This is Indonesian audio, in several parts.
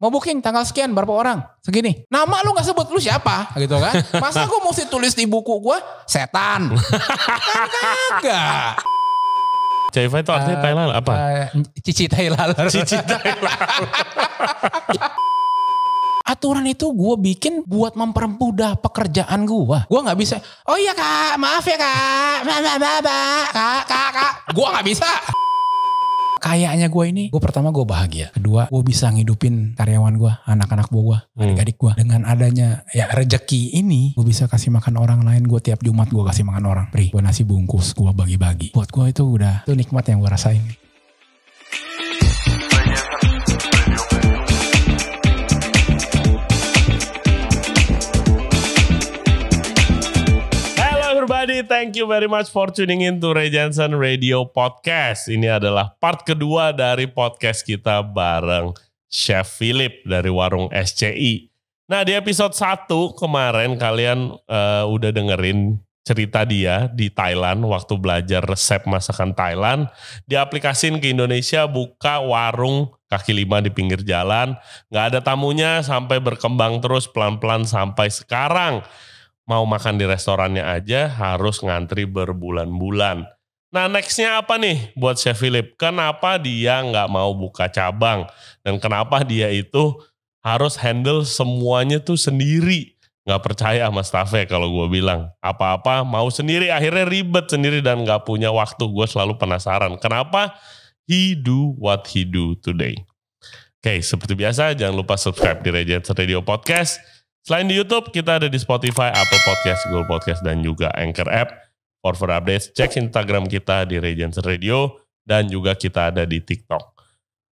mau booking tanggal sekian berapa orang segini nama lu nggak sebut lu siapa gitu kan masa gue mesti tulis di buku gue setan kagak cewek itu artinya uh, eh, Thailand apa? Uh, cici Thailand. Cici Thailand. aturan itu gue bikin buat mempermudah pekerjaan gue. Gue nggak bisa. Oh iya kak, maaf ya kak, maaf maaf maaf kak kak kak. Gue nggak bisa kayaknya gue ini gue pertama gue bahagia kedua gue bisa ngidupin karyawan gue anak-anak gue hmm. adik-adik gue dengan adanya ya rejeki ini gue bisa kasih makan orang lain gue tiap Jumat gue kasih makan orang Pri gue nasi bungkus gue bagi-bagi buat gue itu udah itu nikmat yang gue rasain Jadi thank you very much for tuning in to Ray Jensen Radio Podcast. Ini adalah part kedua dari podcast kita bareng Chef Philip dari Warung SCI. Nah di episode 1 kemarin kalian uh, udah dengerin cerita dia di Thailand waktu belajar resep masakan Thailand. Diaplikasin ke Indonesia buka warung kaki lima di pinggir jalan. Nggak ada tamunya sampai berkembang terus pelan-pelan sampai sekarang mau makan di restorannya aja harus ngantri berbulan-bulan. Nah nextnya apa nih buat Chef Philip? Kenapa dia nggak mau buka cabang? Dan kenapa dia itu harus handle semuanya tuh sendiri? Nggak percaya sama staffnya kalau gue bilang. Apa-apa mau sendiri, akhirnya ribet sendiri dan nggak punya waktu. Gue selalu penasaran. Kenapa he do what he do today? Oke, okay, seperti biasa jangan lupa subscribe di Regent Radio Podcast Selain di YouTube, kita ada di Spotify, Apple Podcast, Google Podcast, dan juga Anchor App. For further updates, cek Instagram kita di Regents Radio, dan juga kita ada di TikTok.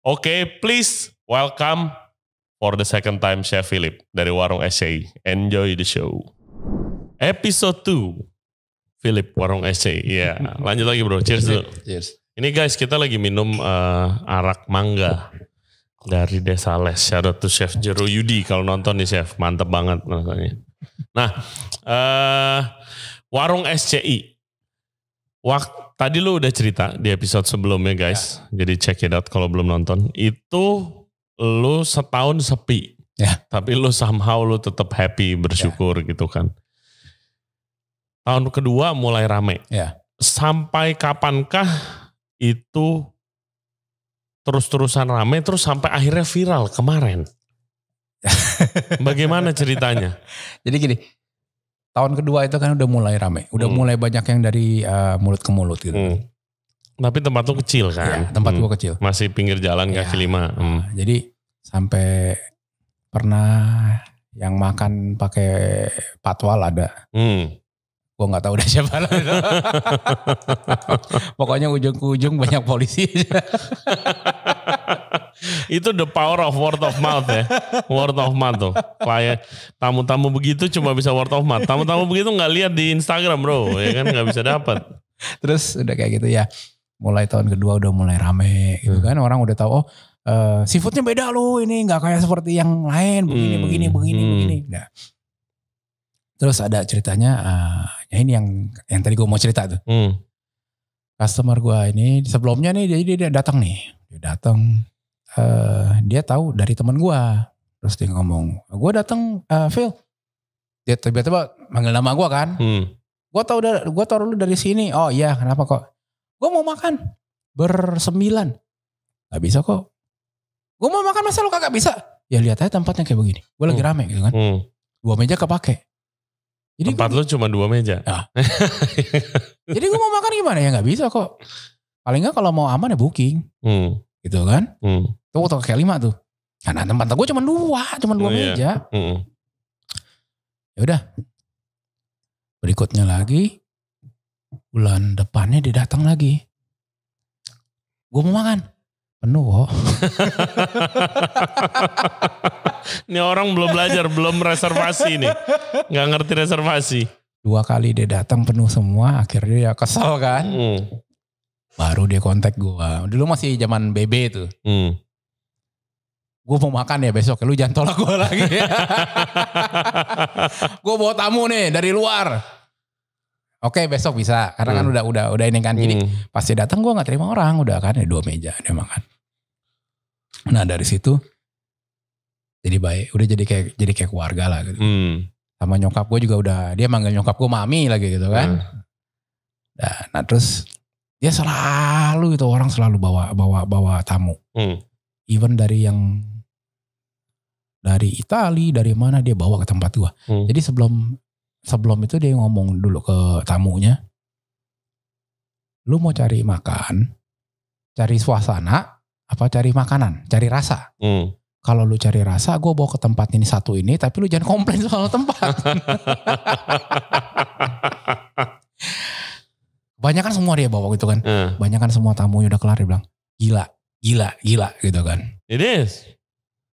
Oke, okay, please welcome for the second time Chef Philip dari Warung SCI. Enjoy the show. Episode 2. Philip Warung SCI. Ya, yeah. lanjut lagi bro. Cheers dulu. Cheers. Ini guys, kita lagi minum uh, arak mangga dari Desa Les. Shout out to Chef Jero Yudi kalau nonton nih Chef, mantep banget rasanya. Nah, uh, warung SCI. Wak, tadi lu udah cerita di episode sebelumnya guys, ya. jadi check it out kalau belum nonton. Itu lu setahun sepi, ya. tapi lu somehow lu tetap happy ya. bersyukur ya. gitu kan. Tahun kedua mulai rame. Ya. Sampai kapankah itu terus-terusan rame terus sampai akhirnya viral kemarin. Bagaimana ceritanya? Jadi gini, tahun kedua itu kan udah mulai rame, udah hmm. mulai banyak yang dari uh, mulut ke mulut gitu. Hmm. Tapi tempat lu kecil kan? Ya, tempat hmm. gua kecil. Masih pinggir jalan ya. kaki lima. Hmm. Nah, jadi sampai pernah yang makan pakai patwal ada. Hmm gue nggak tahu udah siapa lah. Pokoknya ujung ke ujung banyak polisi. itu the power of word of mouth ya. Word of mouth tuh. kayak tamu-tamu begitu cuma bisa word of mouth. Tamu-tamu begitu nggak lihat di Instagram bro, ya kan nggak bisa dapat. Terus udah kayak gitu ya. Mulai tahun kedua udah mulai rame gitu hmm. kan. Orang udah tahu oh uh, seafoodnya beda loh ini nggak kayak seperti yang lain begini hmm. begini begini hmm. begini. Nah Terus ada ceritanya, uh, ya ini yang yang tadi gue mau cerita tuh. Hmm. Customer gue ini sebelumnya nih dia, dia datang nih, dia datang, uh, dia tahu dari teman gue. Terus dia ngomong, gue datang, uh, Phil. Dia tiba-tiba manggil nama gue kan. Hmm. Gue tau dari, gue tau lu dari sini. Oh iya, kenapa kok? Gue mau makan bersembilan. Gak bisa kok. Gue mau makan masa lu kagak bisa? Ya lihat aja tempatnya kayak begini. Gue lagi hmm. rame gitu kan. Hmm. Dua meja kepake jadi Tempat gua, lu cuma dua meja. Ya. Jadi gue mau makan gimana ya nggak bisa kok. Paling nggak kalau mau aman ya booking. Hmm. Gitu kan? Hmm. Tuh waktu kayak lima tuh. Karena nah, tempat gue cuma dua, cuma dua oh, iya. meja. Iya. Hmm. Ya udah. Berikutnya lagi bulan depannya dia datang lagi. Gue mau makan penuh kok. Ini orang belum belajar, belum reservasi nih. Gak ngerti reservasi. Dua kali dia datang penuh semua, akhirnya ya kesel kan. Hmm. Baru dia kontak gue. Dulu masih zaman BB tuh. Hmm. Gue mau makan ya besok, lu jangan tolak gue lagi. gue bawa tamu nih dari luar. Oke besok bisa karena kan hmm. kan udah udah udah ini kan jadi hmm. datang gue nggak terima orang udah kan ada ya dua meja dia makan Nah dari situ jadi baik, udah jadi kayak jadi kayak keluarga lah gitu. Hmm. Sama nyokap gue juga udah dia manggil nyokap gue mami lagi gitu kan. Hmm. Nah, nah terus dia selalu itu orang selalu bawa bawa bawa tamu. Hmm. Even dari yang dari Itali, dari mana dia bawa ke tempat gua. Hmm. Jadi sebelum sebelum itu dia ngomong dulu ke tamunya, lu mau cari makan, cari suasana, apa cari makanan, cari rasa. Hmm. Kalau lu cari rasa, gue bawa ke tempat ini satu ini, tapi lu jangan komplain soal tempat. Banyak kan semua dia bawa gitu kan. Hmm. Banyak kan semua tamunya udah kelar dia bilang, gila, gila, gila gitu kan. It is.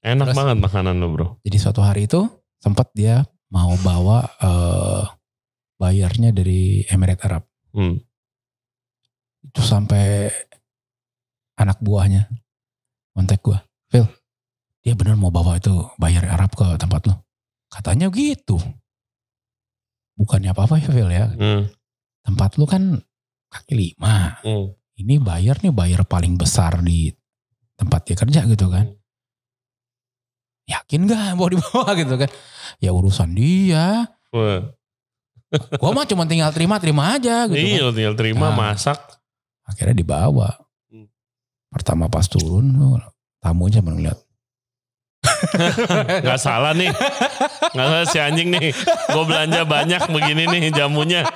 Enak Terus, banget makanan lu bro. Jadi suatu hari itu sempat dia mau bawa uh, bayarnya dari Emirat Arab. Hmm. Itu sampai anak buahnya kontak gue. Phil, dia bener mau bawa itu bayar Arab ke tempat lo. Katanya gitu. Bukannya apa-apa ya Phil ya. Hmm. Tempat lu kan kaki lima. Hmm. Ini bayar nih bayar paling besar di tempat dia kerja gitu kan. Hmm. Yakin gak mau dibawa gitu kan. Ya urusan dia. gue gua mah cuma tinggal terima-terima aja gitu. Iya kan. tinggal terima nah, masak. Akhirnya dibawa Pertama pas turun oh, tamunya lihat nggak salah nih. nggak salah si anjing nih. Gue belanja banyak begini nih jamunya.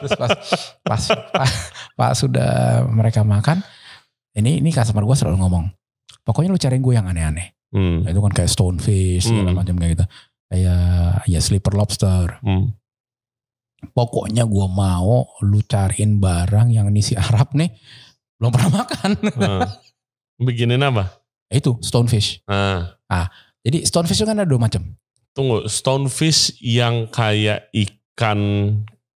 Terus pas, pas, pas, pas sudah mereka makan, ini ini customer gue selalu ngomong, pokoknya lu cariin gue yang aneh-aneh. Hmm. Nah, itu kan kayak stonefish, segala hmm. macam kayak gitu. Kayak ya sleeper lobster. Hmm. Pokoknya gue mau lu cariin barang yang ini si Arab nih belum pernah makan. Hmm. nama? apa? Ya itu stonefish. Hmm. Ah, jadi stonefish itu kan ada dua macam. Tunggu, stonefish yang kayak ikan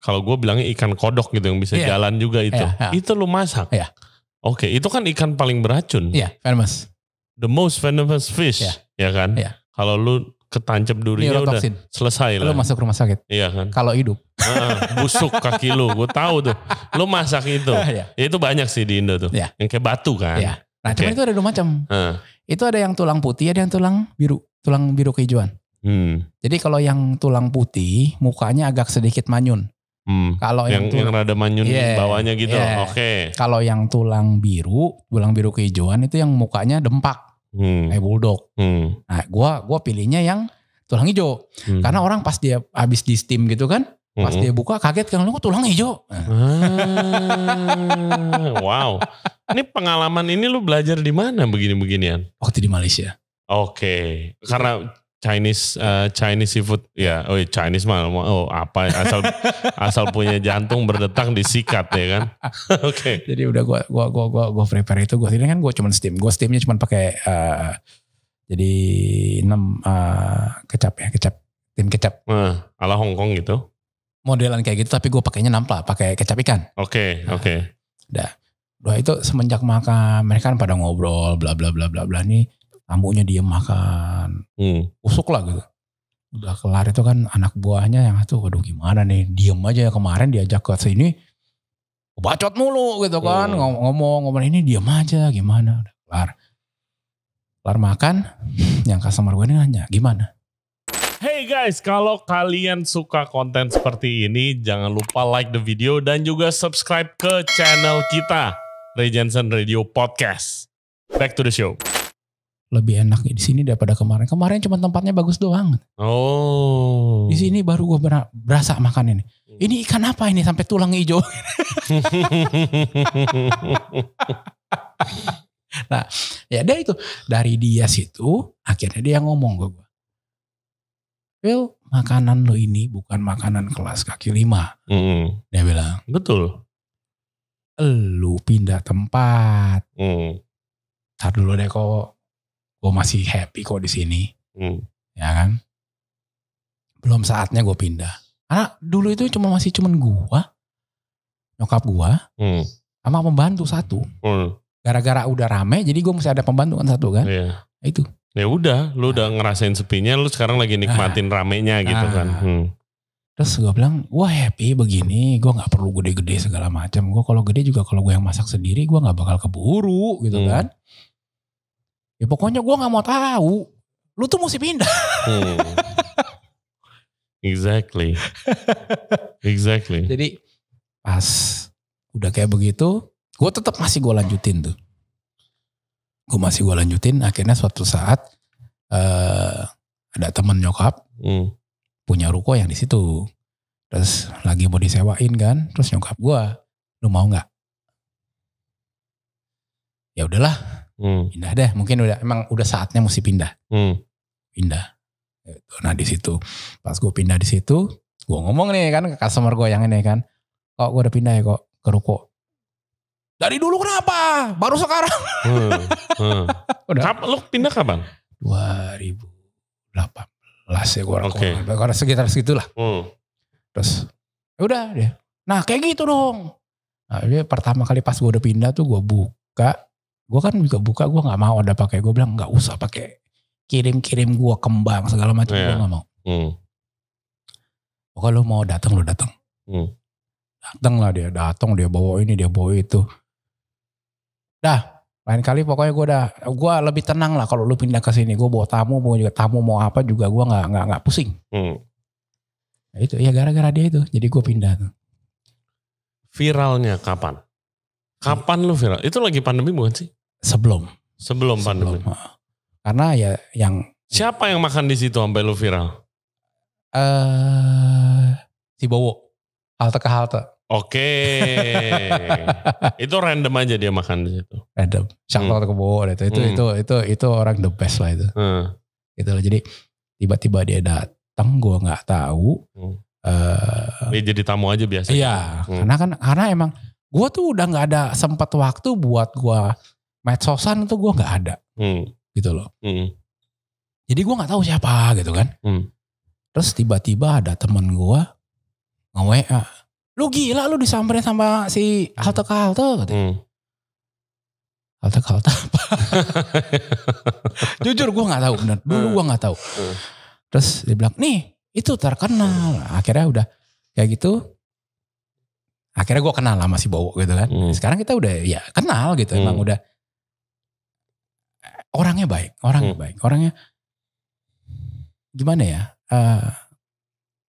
kalau gue bilangnya ikan kodok gitu yang bisa yeah. jalan juga itu. Yeah, yeah. Itu lu masak. Yeah. Oke, okay, itu kan ikan paling beracun. Iya, yeah, venomous. The most venomous fish, yeah. ya kan? Yeah. Kalau lu ketancap durinya udah selesai lah. Lu masuk rumah sakit. Iya kan. Kalau hidup. Ah, busuk kaki lu, gue tahu tuh. Lu masak itu. ya. Itu banyak sih di Indo tuh. Ya. Yang kayak batu kan. Ya. Nah, okay. itu ada dua macam. Uh. Itu ada yang tulang putih, ada yang tulang biru, tulang biru kehijauan. Hmm. Jadi kalau yang tulang putih, mukanya agak sedikit manyun. Hmm. Kalau yang, yang, yang rada manyun yeah, bawahnya gitu. Yeah. Oke. Okay. Kalau yang tulang biru, tulang biru kehijauan itu yang mukanya dempak hmm. kayak bulldog. Hmm. Nah, gua gua pilihnya yang tulang hijau. Hmm. Karena orang pas dia habis di steam gitu kan, pas hmm. dia buka kaget kan lu tulang hijau. Nah. Ah, wow. Ini pengalaman ini lu belajar di mana begini-beginian? Waktu di Malaysia. Oke, okay. karena Chinese uh, Chinese seafood ya yeah. oh iya, Chinese mah oh apa asal asal punya jantung berdetak disikat ya kan oke okay. jadi udah gua gua gua gua gua prepare itu gua sini kan gua cuma steam gua steamnya cuma pakai uh, jadi enam uh, kecap ya kecap tim kecap Uh, ala Hong Kong gitu modelan kayak gitu tapi gua pakainya nampla pakai kecap ikan oke okay, nah, oke okay. udah udah itu semenjak makan mereka kan pada ngobrol bla bla bla bla bla nih tamunya dia makan hmm. usuk lah gitu udah kelar itu kan anak buahnya yang tuh waduh gimana nih diem aja ya, kemarin diajak ke sini bacot mulu gitu kan hmm. ngomong ngomong ini diem aja gimana udah kelar kelar makan yang customer gue ini nanya gimana Hey guys, kalau kalian suka konten seperti ini, jangan lupa like the video dan juga subscribe ke channel kita, Regensen Radio Podcast. Back to the show lebih enak di sini daripada kemarin. Kemarin cuma tempatnya bagus doang. Oh. Di sini baru gue berasa makan ini. Hmm. Ini ikan apa ini sampai tulang hijau? nah, ya dia itu dari dia situ akhirnya dia ngomong ke gue. Phil, makanan lo ini bukan makanan kelas kaki lima. Mm Dia bilang. Betul. Lu pindah tempat. Mm. Tar dulu deh kok gue masih happy kok di sini hmm. ya kan belum saatnya gue pindah karena dulu itu cuma masih cuman gue nyokap gue hmm. sama pembantu satu gara hmm. gara-gara udah rame jadi gue mesti ada pembantu kan satu kan yeah. itu ya udah lu udah ngerasain sepinya lu sekarang lagi ah. nikmatin nah. ramenya gitu kan ah. hmm. terus gue bilang gue happy begini gue nggak perlu gede-gede segala macam gue kalau gede juga kalau gue yang masak sendiri gue nggak bakal keburu gitu hmm. kan Ya pokoknya gue nggak mau tahu. Lu tuh mesti pindah. Hmm. exactly. exactly. Jadi pas udah kayak begitu, gue tetap masih gue lanjutin tuh. Gue masih gue lanjutin. Akhirnya suatu saat uh, ada temen nyokap hmm. punya ruko yang di situ. Terus lagi mau disewain kan, terus nyokap gue, lu mau nggak? Ya udahlah, Hmm. Pindah deh, mungkin udah emang udah saatnya mesti pindah. Hmm. Pindah. Gitu. Nah di situ, pas gue pindah di situ, gue ngomong nih kan ke customer gue yang ini kan, kok gue udah pindah ya kok ke ruko. Dari dulu kenapa? Baru sekarang. Hmm. Hmm. udah. Kapan, lu pindah kapan? 2018 ya gue orang okay. Kurang, sekitar segitulah. Hmm. Terus ya udah deh. Nah kayak gitu dong. Nah, pertama kali pas gue udah pindah tuh gue buka gue kan juga buka gue nggak mau ada pakai gue bilang nggak usah pakai kirim-kirim gue kembang segala macam yeah. gue iya. nggak mau hmm. pokoknya lo mau datang lo datang hmm. datang lah dia datang dia bawa ini dia bawa itu dah lain kali pokoknya gue udah gue lebih tenang lah kalau lu pindah ke sini gue bawa tamu mau juga tamu mau apa juga gue nggak nggak nggak pusing hmm. nah, itu ya gara-gara dia itu jadi gue pindah tuh viralnya kapan kapan lu viral itu lagi pandemi bukan sih Sebelum. Sebelum pandemi. Sebelum. Karena ya yang siapa yang makan di situ sampai lu viral? Eh uh, si Bowo. Halte ke halte. Oke. itu random aja dia makan di situ. Random. Shout hmm. ke Bowo itu. Itu, hmm. itu itu itu orang the best lah itu. Hmm. Gitu loh. Jadi tiba-tiba dia datang gue nggak tahu. Hmm. Uh, dia jadi tamu aja biasa. Iya, hmm. karena kan karena emang gue tuh udah nggak ada sempat waktu buat gue medsosan itu gue nggak ada hmm. gitu loh hmm. jadi gue nggak tahu siapa gitu kan hmm. terus tiba-tiba ada temen gue nge WA lu gila lu disamperin sama si halte halte gitu. hmm. halte hmm. halte apa jujur gue nggak tahu benar. dulu hmm. gue nggak tahu hmm. terus dia bilang nih itu terkenal akhirnya udah kayak gitu akhirnya gue kenal sama si Bowo gitu kan hmm. sekarang kita udah ya kenal gitu hmm. emang udah orangnya baik, orangnya hmm. baik, orangnya gimana ya? Uh, eh,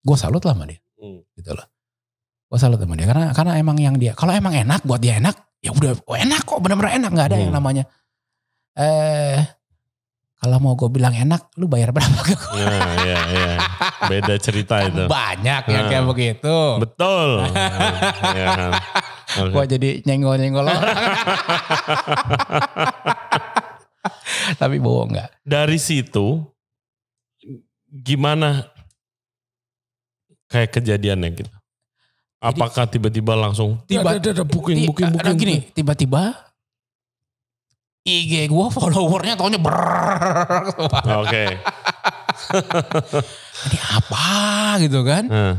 gue salut lah sama dia, hmm. gitu loh. Gue salut sama dia karena karena emang yang dia kalau emang enak buat dia enak, ya udah oh enak kok bener-bener enak nggak ada hmm. yang namanya eh kalau mau gue bilang enak, lu bayar berapa ke gue? Nah, ya, ya, ya. Beda cerita kan itu. Banyak ya nah, kayak begitu. Betul. ya, iya kan. Gue jadi nyenggol-nyenggol orang. Tapi bohong nggak? Dari situ gimana kayak kejadiannya gitu? Apakah tiba-tiba langsung tiba tiba booking booking eh, booking gini tiba-tiba IG gue followernya taunya ber. Oke. Okay. Ini apa gitu kan? Hmm.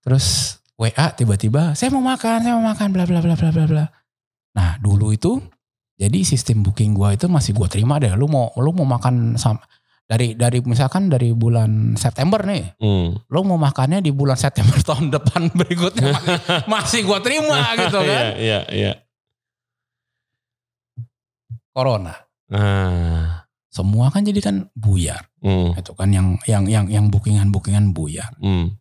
Terus WA tiba-tiba saya mau makan, saya mau makan bla bla bla bla bla bla. Nah, dulu itu jadi sistem booking gua itu masih gua terima deh. Lu mau lu mau makan sama dari dari misalkan dari bulan September nih, hmm. lu mau makannya di bulan September tahun depan berikutnya masih, masih gue terima gitu iya, kan? Iya iya. iya. Corona, nah. semua kan jadi kan buyar, hmm. itu kan yang yang yang yang bookingan bookingan buyar. Hmm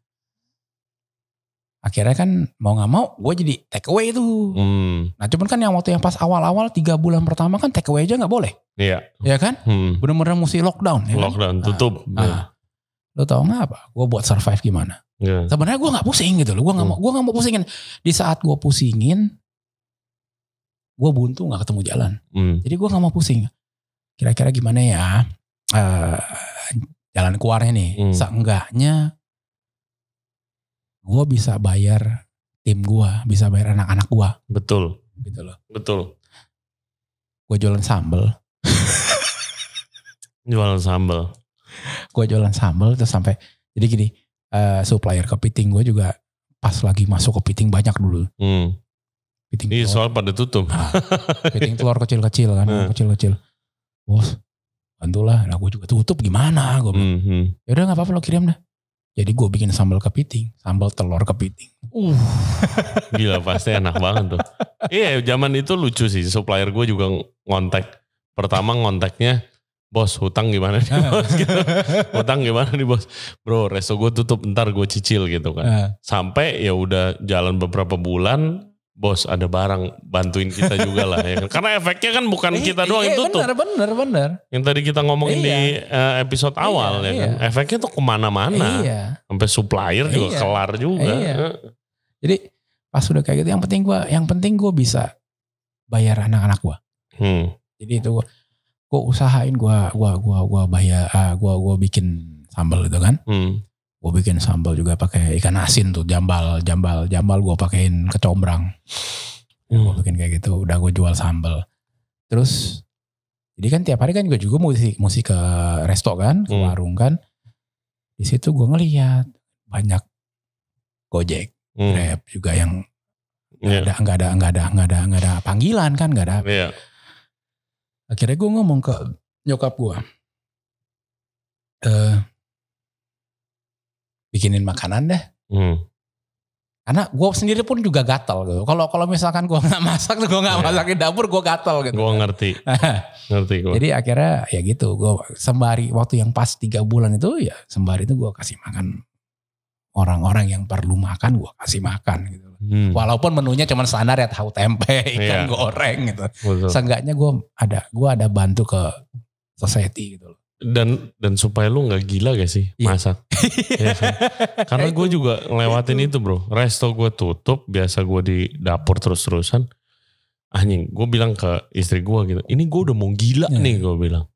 akhirnya kan mau nggak mau gue jadi take away tuh. Hmm. Nah cuman kan yang waktu yang pas awal-awal tiga bulan pertama kan take away aja nggak boleh. Iya. Iya kan? Hmm. Bener-bener mesti lockdown. Ya kan? lockdown kan? tutup. Nah, yeah. nah, lo tau nggak apa? Gue buat survive gimana? Yeah. Sebenarnya gue nggak pusing gitu loh. Gue nggak hmm. mau gue nggak mau pusingin. Di saat gue pusingin, gue buntu nggak ketemu jalan. Hmm. Jadi gue nggak mau pusing. Kira-kira gimana ya uh, jalan keluarnya nih? Hmm. Seenggaknya gue bisa bayar tim gue, bisa bayar anak-anak gue. Betul. Gitu loh. Betul. Gue jualan sambel. jualan sambel. gue jualan sambel terus sampai jadi gini uh, supplier kepiting gue juga pas lagi masuk kepiting banyak dulu. Hmm. Piting Iya soal pada tutup. Nah, piting telur kecil-kecil kan, kecil nah. kecil-kecil. Bos, bantulah. Nah gue juga tutup gimana? Gue bilang, -hmm. hmm. yaudah gak apa-apa lo kirim deh. Jadi gue bikin sambal kepiting, sambal telur kepiting. Uh. Gila pasti enak banget tuh. Iya zaman itu lucu sih, supplier gue juga ngontek. Pertama ngonteknya, bos hutang gimana nih eh. bos gitu. hutang gimana nih bos. Bro resto gue tutup ntar gue cicil gitu kan. Eh. Sampai ya udah jalan beberapa bulan, bos ada barang bantuin kita juga lah ya. Kan? Karena efeknya kan bukan eh, kita doang eh, itu tuh. Bener bener Yang tadi kita ngomongin iya. eh, iya. di episode eh, awal ya iya, ya kan. Efeknya tuh kemana-mana. Iya. Sampai supplier iya. juga kelar juga. Iya. Eh. Jadi pas udah kayak gitu yang penting gua yang penting gua bisa bayar anak-anak gua. Hmm. Jadi itu gua gua usahain gua gua gua gua bayar uh, gua gua bikin sambal gitu kan. Hmm gue bikin sambal juga pakai ikan asin tuh jambal jambal jambal gue pakein kecombrang hmm. gue bikin kayak gitu udah gue jual sambal terus jadi kan tiap hari kan gue juga musik musik ke resto kan ke hmm. warung kan di situ gue ngeliat banyak gojek hmm. grab juga yang nggak yeah. ada nggak ada nggak ada nggak ada nggak ada panggilan kan nggak ada yeah. akhirnya gue ngomong ke nyokap gue eh bikinin makanan deh. Hmm. Karena gue sendiri pun juga gatel gitu. Kalau kalau misalkan gue nggak masak, gue nggak yeah. masakin dapur, gue gatel gitu. Gue kan. ngerti, ngerti gue. Jadi akhirnya ya gitu, gue sembari waktu yang pas tiga bulan itu ya sembari itu gue kasih makan orang-orang yang perlu makan, gue kasih makan gitu. Hmm. Walaupun menunya cuma standar ya tahu tempe, ikan yeah. goreng gitu. Betul. Seenggaknya gue ada, gue ada bantu ke society gitu dan dan supaya lu nggak gila gak sih yeah. masak ya karena gue juga ngelewatin itu. bro resto gue tutup biasa gue di dapur terus terusan anjing gue bilang ke istri gue gitu ini gue udah mau gila yeah. nih gue bilang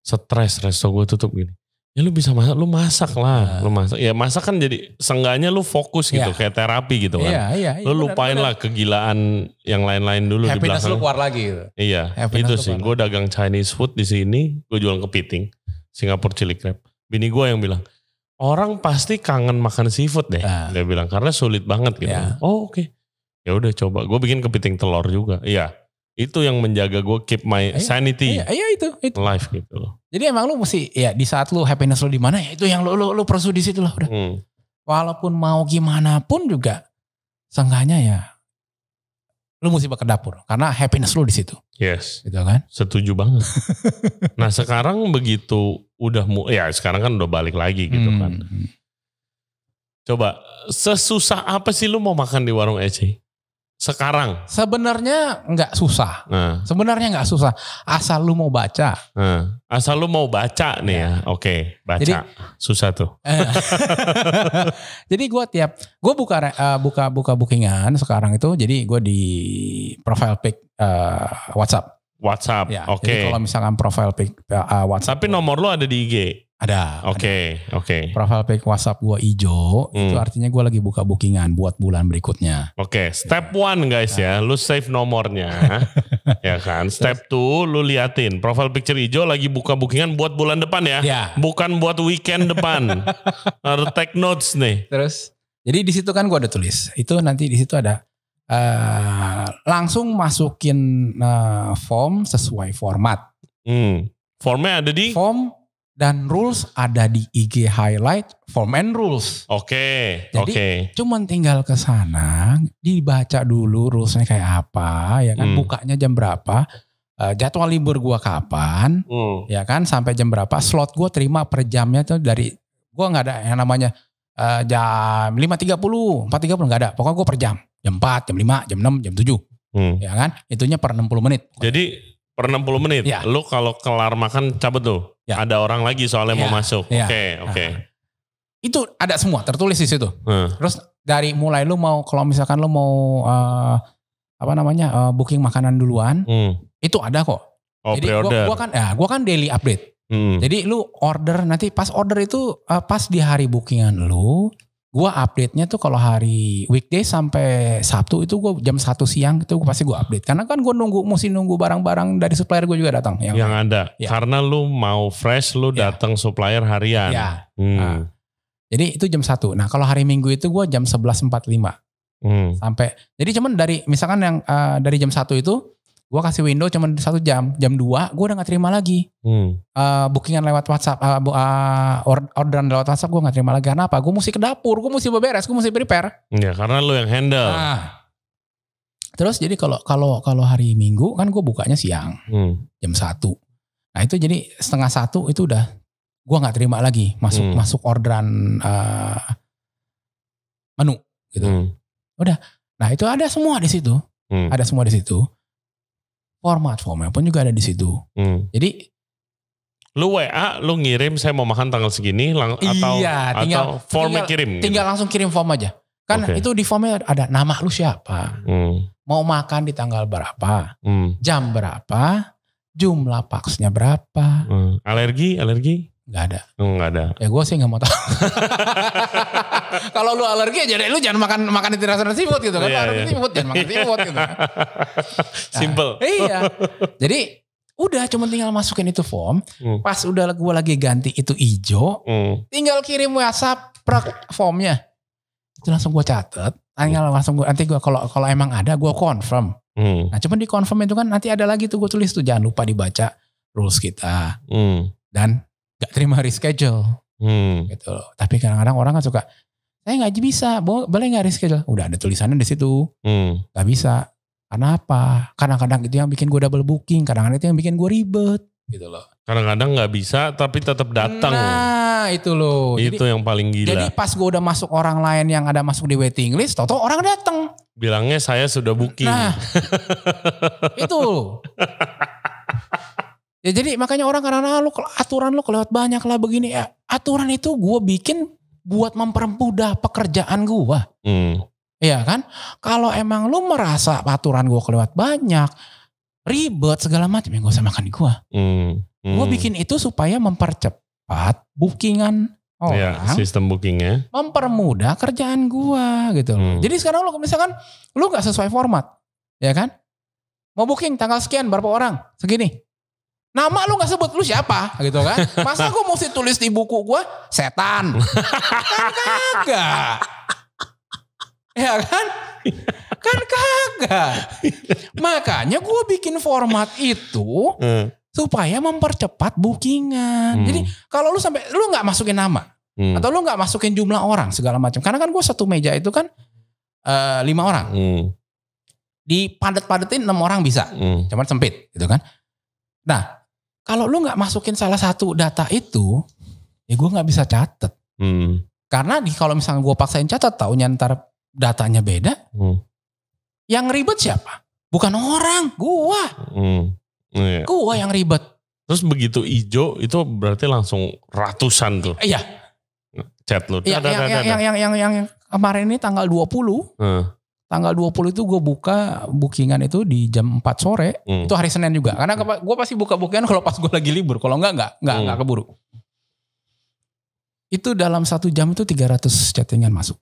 stres resto gue tutup gini ya lu bisa masak lu masak lah yeah. lu masak ya masak kan jadi sengganya lu fokus gitu yeah. kayak terapi gitu kan yeah, yeah, yeah, lu lupain bener, lah kegilaan yang lain-lain dulu Happiness di belakang lu keluar lagi gitu. iya Happiness itu sih gue dagang Chinese food di sini gue jual kepiting Singapura chili crab. Bini gue yang bilang, orang pasti kangen makan seafood deh. Uh. Dia bilang karena sulit banget gitu. Yeah. Oh oke. Okay. Ya udah coba. Gue bikin kepiting telur juga. Iya. Itu yang menjaga gue keep my ayo, eh, sanity. Iya, iya itu, itu. Life gitu loh. Jadi emang lu mesti ya di saat lu happiness lu di mana ya itu yang lu lu, lu persu di situ lah udah. Hmm. Walaupun mau gimana pun juga seenggaknya ya lu mesti ke dapur karena happiness lu di situ. Yes. Gitu kan? Setuju banget. nah, sekarang begitu udah mu ya sekarang kan udah balik lagi gitu hmm. kan. Hmm, hmm. Coba sesusah apa sih lu mau makan di warung Ece? Sekarang? Sebenarnya nggak susah. Nah. Sebenarnya nggak susah. Asal lu mau baca. Nah. Asal lu mau baca nih ya. ya. Oke, baca. Jadi, susah tuh. Eh. jadi gue tiap gue buka eh, buka buka bookingan sekarang itu. Jadi gue di profile pic uh, WhatsApp. WhatsApp. Ya, Oke. Okay. kalau misalkan profile pic uh, WhatsApp. Tapi nomor lo ada di IG. Ada. Oke, okay, oke. Okay. Profile pic WhatsApp gua ijo, hmm. itu artinya gua lagi buka bookingan buat bulan berikutnya. Oke, okay, step ya. one guys ya, lu save nomornya, ya kan. Step two, lu liatin profile picture ijo lagi buka bookingan buat bulan depan ya, ya. bukan buat weekend depan. Harus take notes nih. Terus, jadi di situ kan gua ada tulis, itu nanti di situ ada uh, langsung masukin uh, form sesuai format. Hmm. Formnya ada di form dan rules ada di IG highlight form and rules. Oke. Okay, Jadi okay. cuman tinggal ke sana, dibaca dulu rulesnya kayak apa, ya kan hmm. bukanya jam berapa, uh, jadwal libur gua kapan, hmm. ya kan sampai jam berapa, slot gua terima per jamnya tuh dari gua nggak ada yang namanya uh, jam 5.30, 4.30 nggak ada. Pokoknya gua per jam jam 4, jam 5, jam 6, jam 7. Hmm. Ya kan? Itunya per 60 menit. Jadi per 60 menit. Ya. Lu kalau kelar makan cabut tuh. Ya. Ada orang lagi soalnya ya. mau masuk. Oke, ya. oke. Okay, ah. okay. Itu ada semua tertulis di situ. Hmm. Terus dari mulai lu mau kalau misalkan lu mau uh, apa namanya? Uh, booking makanan duluan, hmm. itu ada kok. Oh, Jadi Gua, gua kan ya, gua kan daily update. Hmm. Jadi lu order nanti pas order itu uh, pas di hari bookingan lu, gue update-nya tuh kalau hari weekday sampai Sabtu itu gue jam satu siang itu pasti gue update karena kan gue nunggu mesti nunggu barang-barang dari supplier gue juga datang yang, kan? yang ada ya. karena lu mau fresh lu ya. supplier harian ya. hmm. nah, jadi itu jam satu nah kalau hari minggu itu gue jam sebelas 11.45 hmm. sampai jadi cuman dari misalkan yang uh, dari jam satu itu gue kasih window cuma satu jam jam dua gue udah nggak terima lagi hmm. uh, bookingan lewat WhatsApp uh, uh, orderan lewat WhatsApp gue nggak terima lagi karena apa gue mesti ke dapur gue mesti beberes gue mesti prepare ya karena lu yang handle nah, terus jadi kalau kalau kalau hari Minggu kan gue bukanya siang hmm. jam satu nah itu jadi setengah satu itu udah gue nggak terima lagi masuk hmm. masuk orderan uh, menu gitu hmm. udah nah itu ada semua di situ hmm. ada semua di situ format formnya pun juga ada di situ. Hmm. Jadi lu WA, lu ngirim saya mau makan tanggal segini lang atau iya, tinggal, atau formnya tinggal, kirim. Gitu? Tinggal gitu. langsung kirim form aja. Kan okay. itu di formnya ada nama lu siapa. Hmm. Mau makan di tanggal berapa? Hmm. Jam berapa? Jumlah paksnya berapa? Hmm. Alergi, alergi? Gak ada. Enggak hmm, ada. Ya gue sih gak mau tahu. kalau lu alergi jadi lu jangan makan makan international seafood gitu kan. Yeah, alergi yeah. seafood jangan makan seafood gitu. Nah, Simple. Iya. Jadi udah cuma tinggal masukin itu form. Mm. Pas udah gue lagi ganti itu hijau, Mm. tinggal kirim WhatsApp prak formnya. Itu langsung gua catet. Tinggal langsung gue nanti gue kalau kalau emang ada gue confirm. Mm. Nah, cuman di confirm itu kan nanti ada lagi tuh gue tulis tuh jangan lupa dibaca rules kita. Mm. Dan gak terima reschedule. Hmm. Gitu loh. Tapi kadang-kadang orang kan suka saya eh, nggak bisa boleh nggak reschedule udah ada tulisannya di situ hmm. nggak hmm. bisa karena apa kadang-kadang itu yang bikin gue double booking kadang-kadang itu yang bikin gue ribet gitu loh kadang-kadang nggak bisa tapi tetap datang nah itu loh itu jadi, yang paling gila jadi pas gue udah masuk orang lain yang ada masuk di waiting list toto orang datang bilangnya saya sudah booking nah itu ya jadi makanya orang karena ah, lu aturan lo kelewat banyak lah begini ya aturan itu gue bikin buat mempermudah pekerjaan gua. Hmm. Iya kan? Kalau emang lu merasa aturan gua kelewat banyak, ribet segala macam yang gua usah makan gua. Hmm. Hmm. Gua bikin itu supaya mempercepat bookingan iya, orang. Ya, sistem bookingnya. Mempermudah kerjaan gua gitu. Hmm. Jadi sekarang lu misalkan lu nggak sesuai format, ya kan? Mau booking tanggal sekian berapa orang? Segini. Nama lu gak sebut lu siapa gitu kan. Masa gue mesti tulis di buku gue setan. kan kagak. Ya kan? Kan kagak. Makanya gue bikin format itu hmm. supaya mempercepat bookingan. Hmm. Jadi kalau lu sampai lu nggak masukin nama hmm. atau lu nggak masukin jumlah orang segala macam. Karena kan gue satu meja itu kan uh, lima orang. Hmm. Dipadet-padetin enam orang bisa, hmm. cuman sempit gitu kan. Nah kalau lu nggak masukin salah satu data itu, ya gue nggak bisa catat. Hmm. Karena di kalau misalnya gue paksain catat, tau nyantar datanya beda. Hmm. Yang ribet siapa? Bukan orang, gue. Hmm. Yeah. Gua yang ribet. Terus begitu ijo itu berarti langsung ratusan tuh. Iya. Chat lu. Iya, yang, yang, yang, yang, yang, yang kemarin ini tanggal 20. Hmm tanggal 20 itu gue buka bookingan itu di jam 4 sore. Hmm. Itu hari Senin juga. Karena hmm. gue pasti buka bookingan kalau pas gue lagi libur. Kalau enggak, enggak, enggak, hmm. enggak keburu. Itu dalam satu jam itu 300 chattingan masuk.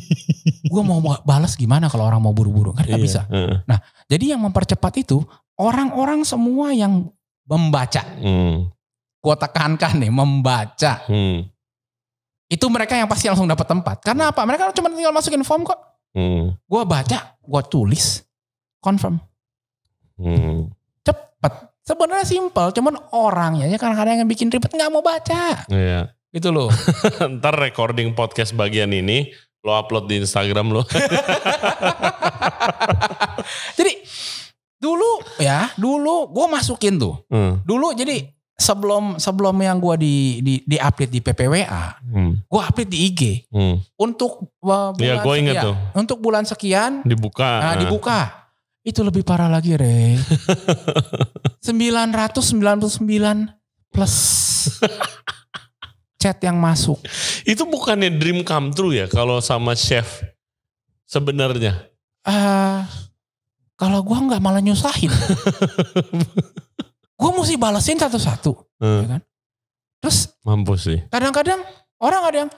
gue mau balas gimana kalau orang mau buru-buru. Kan gak yeah. bisa. hmm. Nah, jadi yang mempercepat itu orang-orang semua yang membaca. Hmm. Gue tekankan nih, membaca. Hmm. Itu mereka yang pasti langsung dapat tempat. Karena hmm. apa? Mereka cuma tinggal masukin form kok Hmm. Gue baca, gue tulis, confirm. Hmm. Cepet. Sebenarnya simple, cuman orangnya ya kadang-kadang yang bikin ribet nggak mau baca. Iya. Gitu loh. Ntar recording podcast bagian ini lo upload di Instagram lo. jadi dulu ya, dulu gue masukin tuh. Hmm. Dulu jadi sebelum sebelum yang gue di di di update di PPWA, hmm. gue update di IG hmm. untuk uh, iya, bulan ya, gua sekian, tuh. untuk bulan sekian dibuka, nah, nah. dibuka itu lebih parah lagi re, 999 plus chat yang masuk. Itu bukannya dream come true ya kalau sama chef sebenarnya? Uh, kalau gue nggak malah nyusahin. gue mesti balesin satu-satu hmm. ya kan terus mampus sih kadang-kadang orang ada yang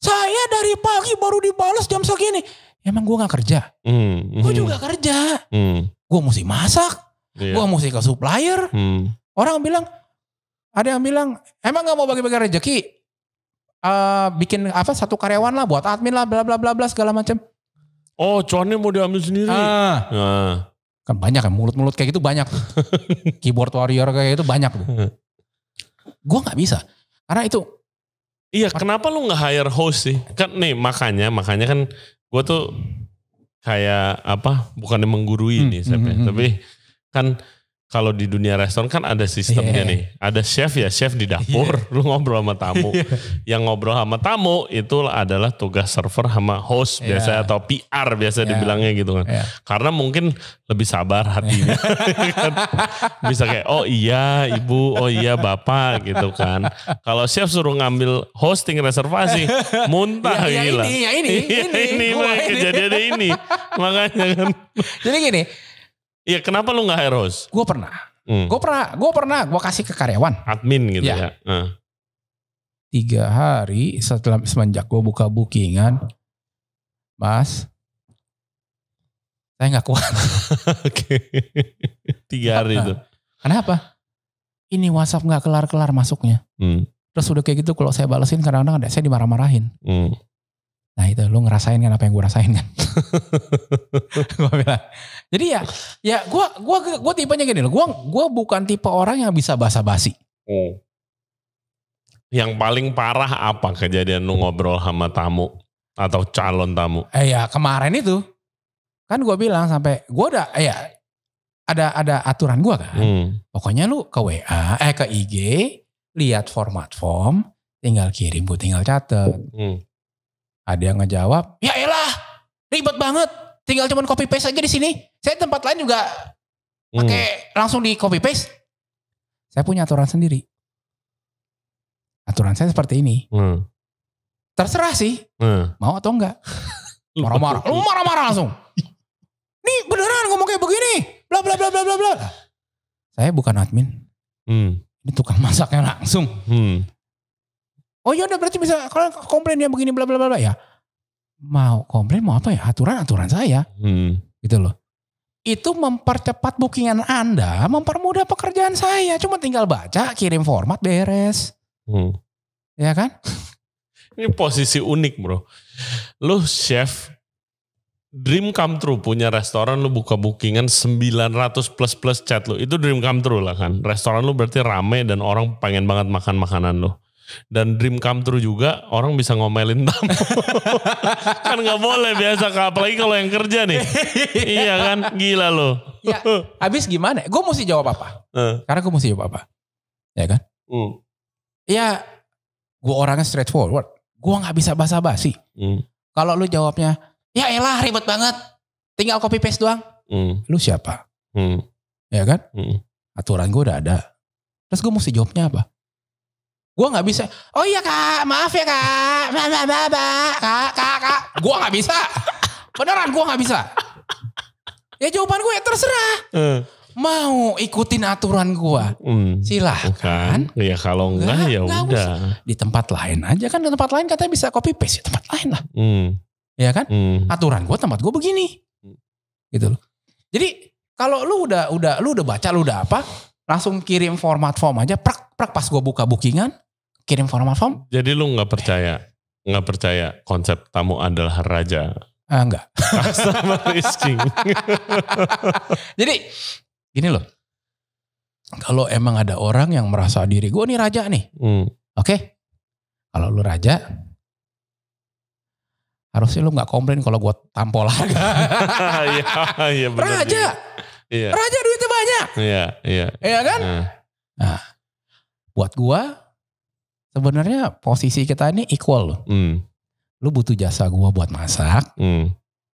saya dari pagi baru dibalas jam segini emang gue gak kerja hmm. gue hmm. juga kerja hmm. gue mesti masak yeah. gue mesti ke supplier hmm. orang bilang ada yang bilang emang gak mau bagi-bagi rezeki uh, bikin apa satu karyawan lah buat admin lah bla bla bla bla segala macam oh cuannya mau diambil sendiri ah. nah Kan banyak kan mulut-mulut kayak gitu banyak. Keyboard warrior kayak gitu banyak tuh. gue nggak bisa. Karena itu Iya, kenapa lu nggak hire host sih? Kan nih makanya, makanya kan gue tuh kayak apa? Bukan menggurui hmm, nih, ya. hmm, hmm, hmm, tapi kan kalau di dunia restoran kan ada sistemnya yeah. nih. Ada chef ya, chef di dapur, yeah. lu ngobrol sama tamu. Yeah. Yang ngobrol sama tamu itu adalah tugas server sama host yeah. biasa atau PR biasa yeah. dibilangnya gitu kan. Yeah. Karena mungkin lebih sabar hatinya. Iya. Bisa kayak oh iya ibu, oh iya bapak gitu kan. Kalau chef suruh ngambil hosting reservasi, muntah ya, gila. Ya ini, ya ini, ini, ini, ini, ini, kejadiannya ini. Makanya kan. Jadi gini, Iya, kenapa lu gak hire host? Gue pernah. Hmm. Gue pernah, gue pernah, gue kasih ke karyawan. Admin gitu iya. ya. ya. Uh. Tiga hari setelah semenjak gue buka bookingan, Mas, saya nggak kuat. Oke. Tiga hari nah, itu. Kenapa? Ini WhatsApp nggak kelar-kelar masuknya. Hmm. Terus udah kayak gitu kalau saya balesin kadang-kadang ada saya dimarah-marahin. Hmm. Nah itu lu ngerasain kan apa yang gue rasain kan. gue bilang. Jadi ya ya gue gua gua tipenya gini loh. Gue gua bukan tipe orang yang bisa basa-basi. Oh. Yang paling parah apa kejadian lu ngobrol sama tamu atau calon tamu? Eh ya kemarin itu kan gue bilang sampai gue udah eh, ya ada ada aturan gue kan. Hmm. Pokoknya lu ke WA eh ke IG lihat format form tinggal kirim bu tinggal catet. Hmm ada yang ngejawab, ya elah ribet banget. Tinggal cuman copy paste aja di sini. Saya tempat lain juga hmm. pakai langsung di copy paste. Saya punya aturan sendiri. Aturan saya seperti ini. Hmm. Terserah sih, hmm. mau atau enggak. Marah-marah, lu marah-marah langsung. Nih beneran ngomong kayak begini, bla bla bla bla bla bla. Saya bukan admin. Hmm. Ini tukang masaknya langsung. Hmm. Oh ya udah berarti bisa kalau komplain yang begini bla bla bla ya. Mau komplain mau apa ya? Aturan aturan saya. Hmm. Gitu loh. Itu mempercepat bookingan Anda, mempermudah pekerjaan saya. Cuma tinggal baca, kirim format beres. Hmm. Ya kan? Ini posisi unik, Bro. Lu chef dream come true punya restoran lu buka bookingan 900 plus plus chat lu itu dream come true lah kan restoran lu berarti rame dan orang pengen banget makan makanan lu dan dream come true juga orang bisa ngomelin tamu kan nggak boleh biasa apalagi kalau yang kerja nih iya kan gila lo ya habis gimana gue mesti jawab apa uh. karena gue mesti jawab apa ya kan hmm. ya gue orangnya straightforward gue nggak bisa basa-basi hmm. kalau lu jawabnya ya elah ribet banget tinggal copy paste doang hmm. lu siapa hmm. ya kan hmm. aturan gue udah ada terus gue mesti jawabnya apa Gue nggak bisa. Oh iya kak, maaf ya kak, ma ma ma kak kak kak. Gue nggak bisa. Beneran gue nggak bisa. Ya jawaban gue ya, terserah. hmm. Mau ikutin aturan gue, hmm. silahkan. Kan. Ya kalau enggak, enggak ya enggak udah. Usah. Di tempat lain aja kan di tempat lain katanya bisa copy paste di tempat lain lah. Hmm. Ya kan? Hmm. Aturan gue tempat gue begini. Gitu loh. Jadi kalau lu udah udah lu udah baca lu udah apa, langsung kirim format form aja prak prak pas gue buka bookingan kirim formal form. Jadi lu nggak percaya, nggak percaya konsep tamu adalah raja. Ah, eh, enggak. sama is king. Jadi gini loh. Kalau emang ada orang yang merasa diri gue oh, nih raja nih. Hmm. Oke. Okay? Kalau lu raja harusnya lu nggak komplain kalau gue tampol harga. Iya, iya benar. Raja. Iya. Raja duitnya banyak. Iya, iya. Iya kan? Nah, nah buat gua sebenarnya posisi kita ini equal loh. Mm. Lu butuh jasa gua buat masak. Mm.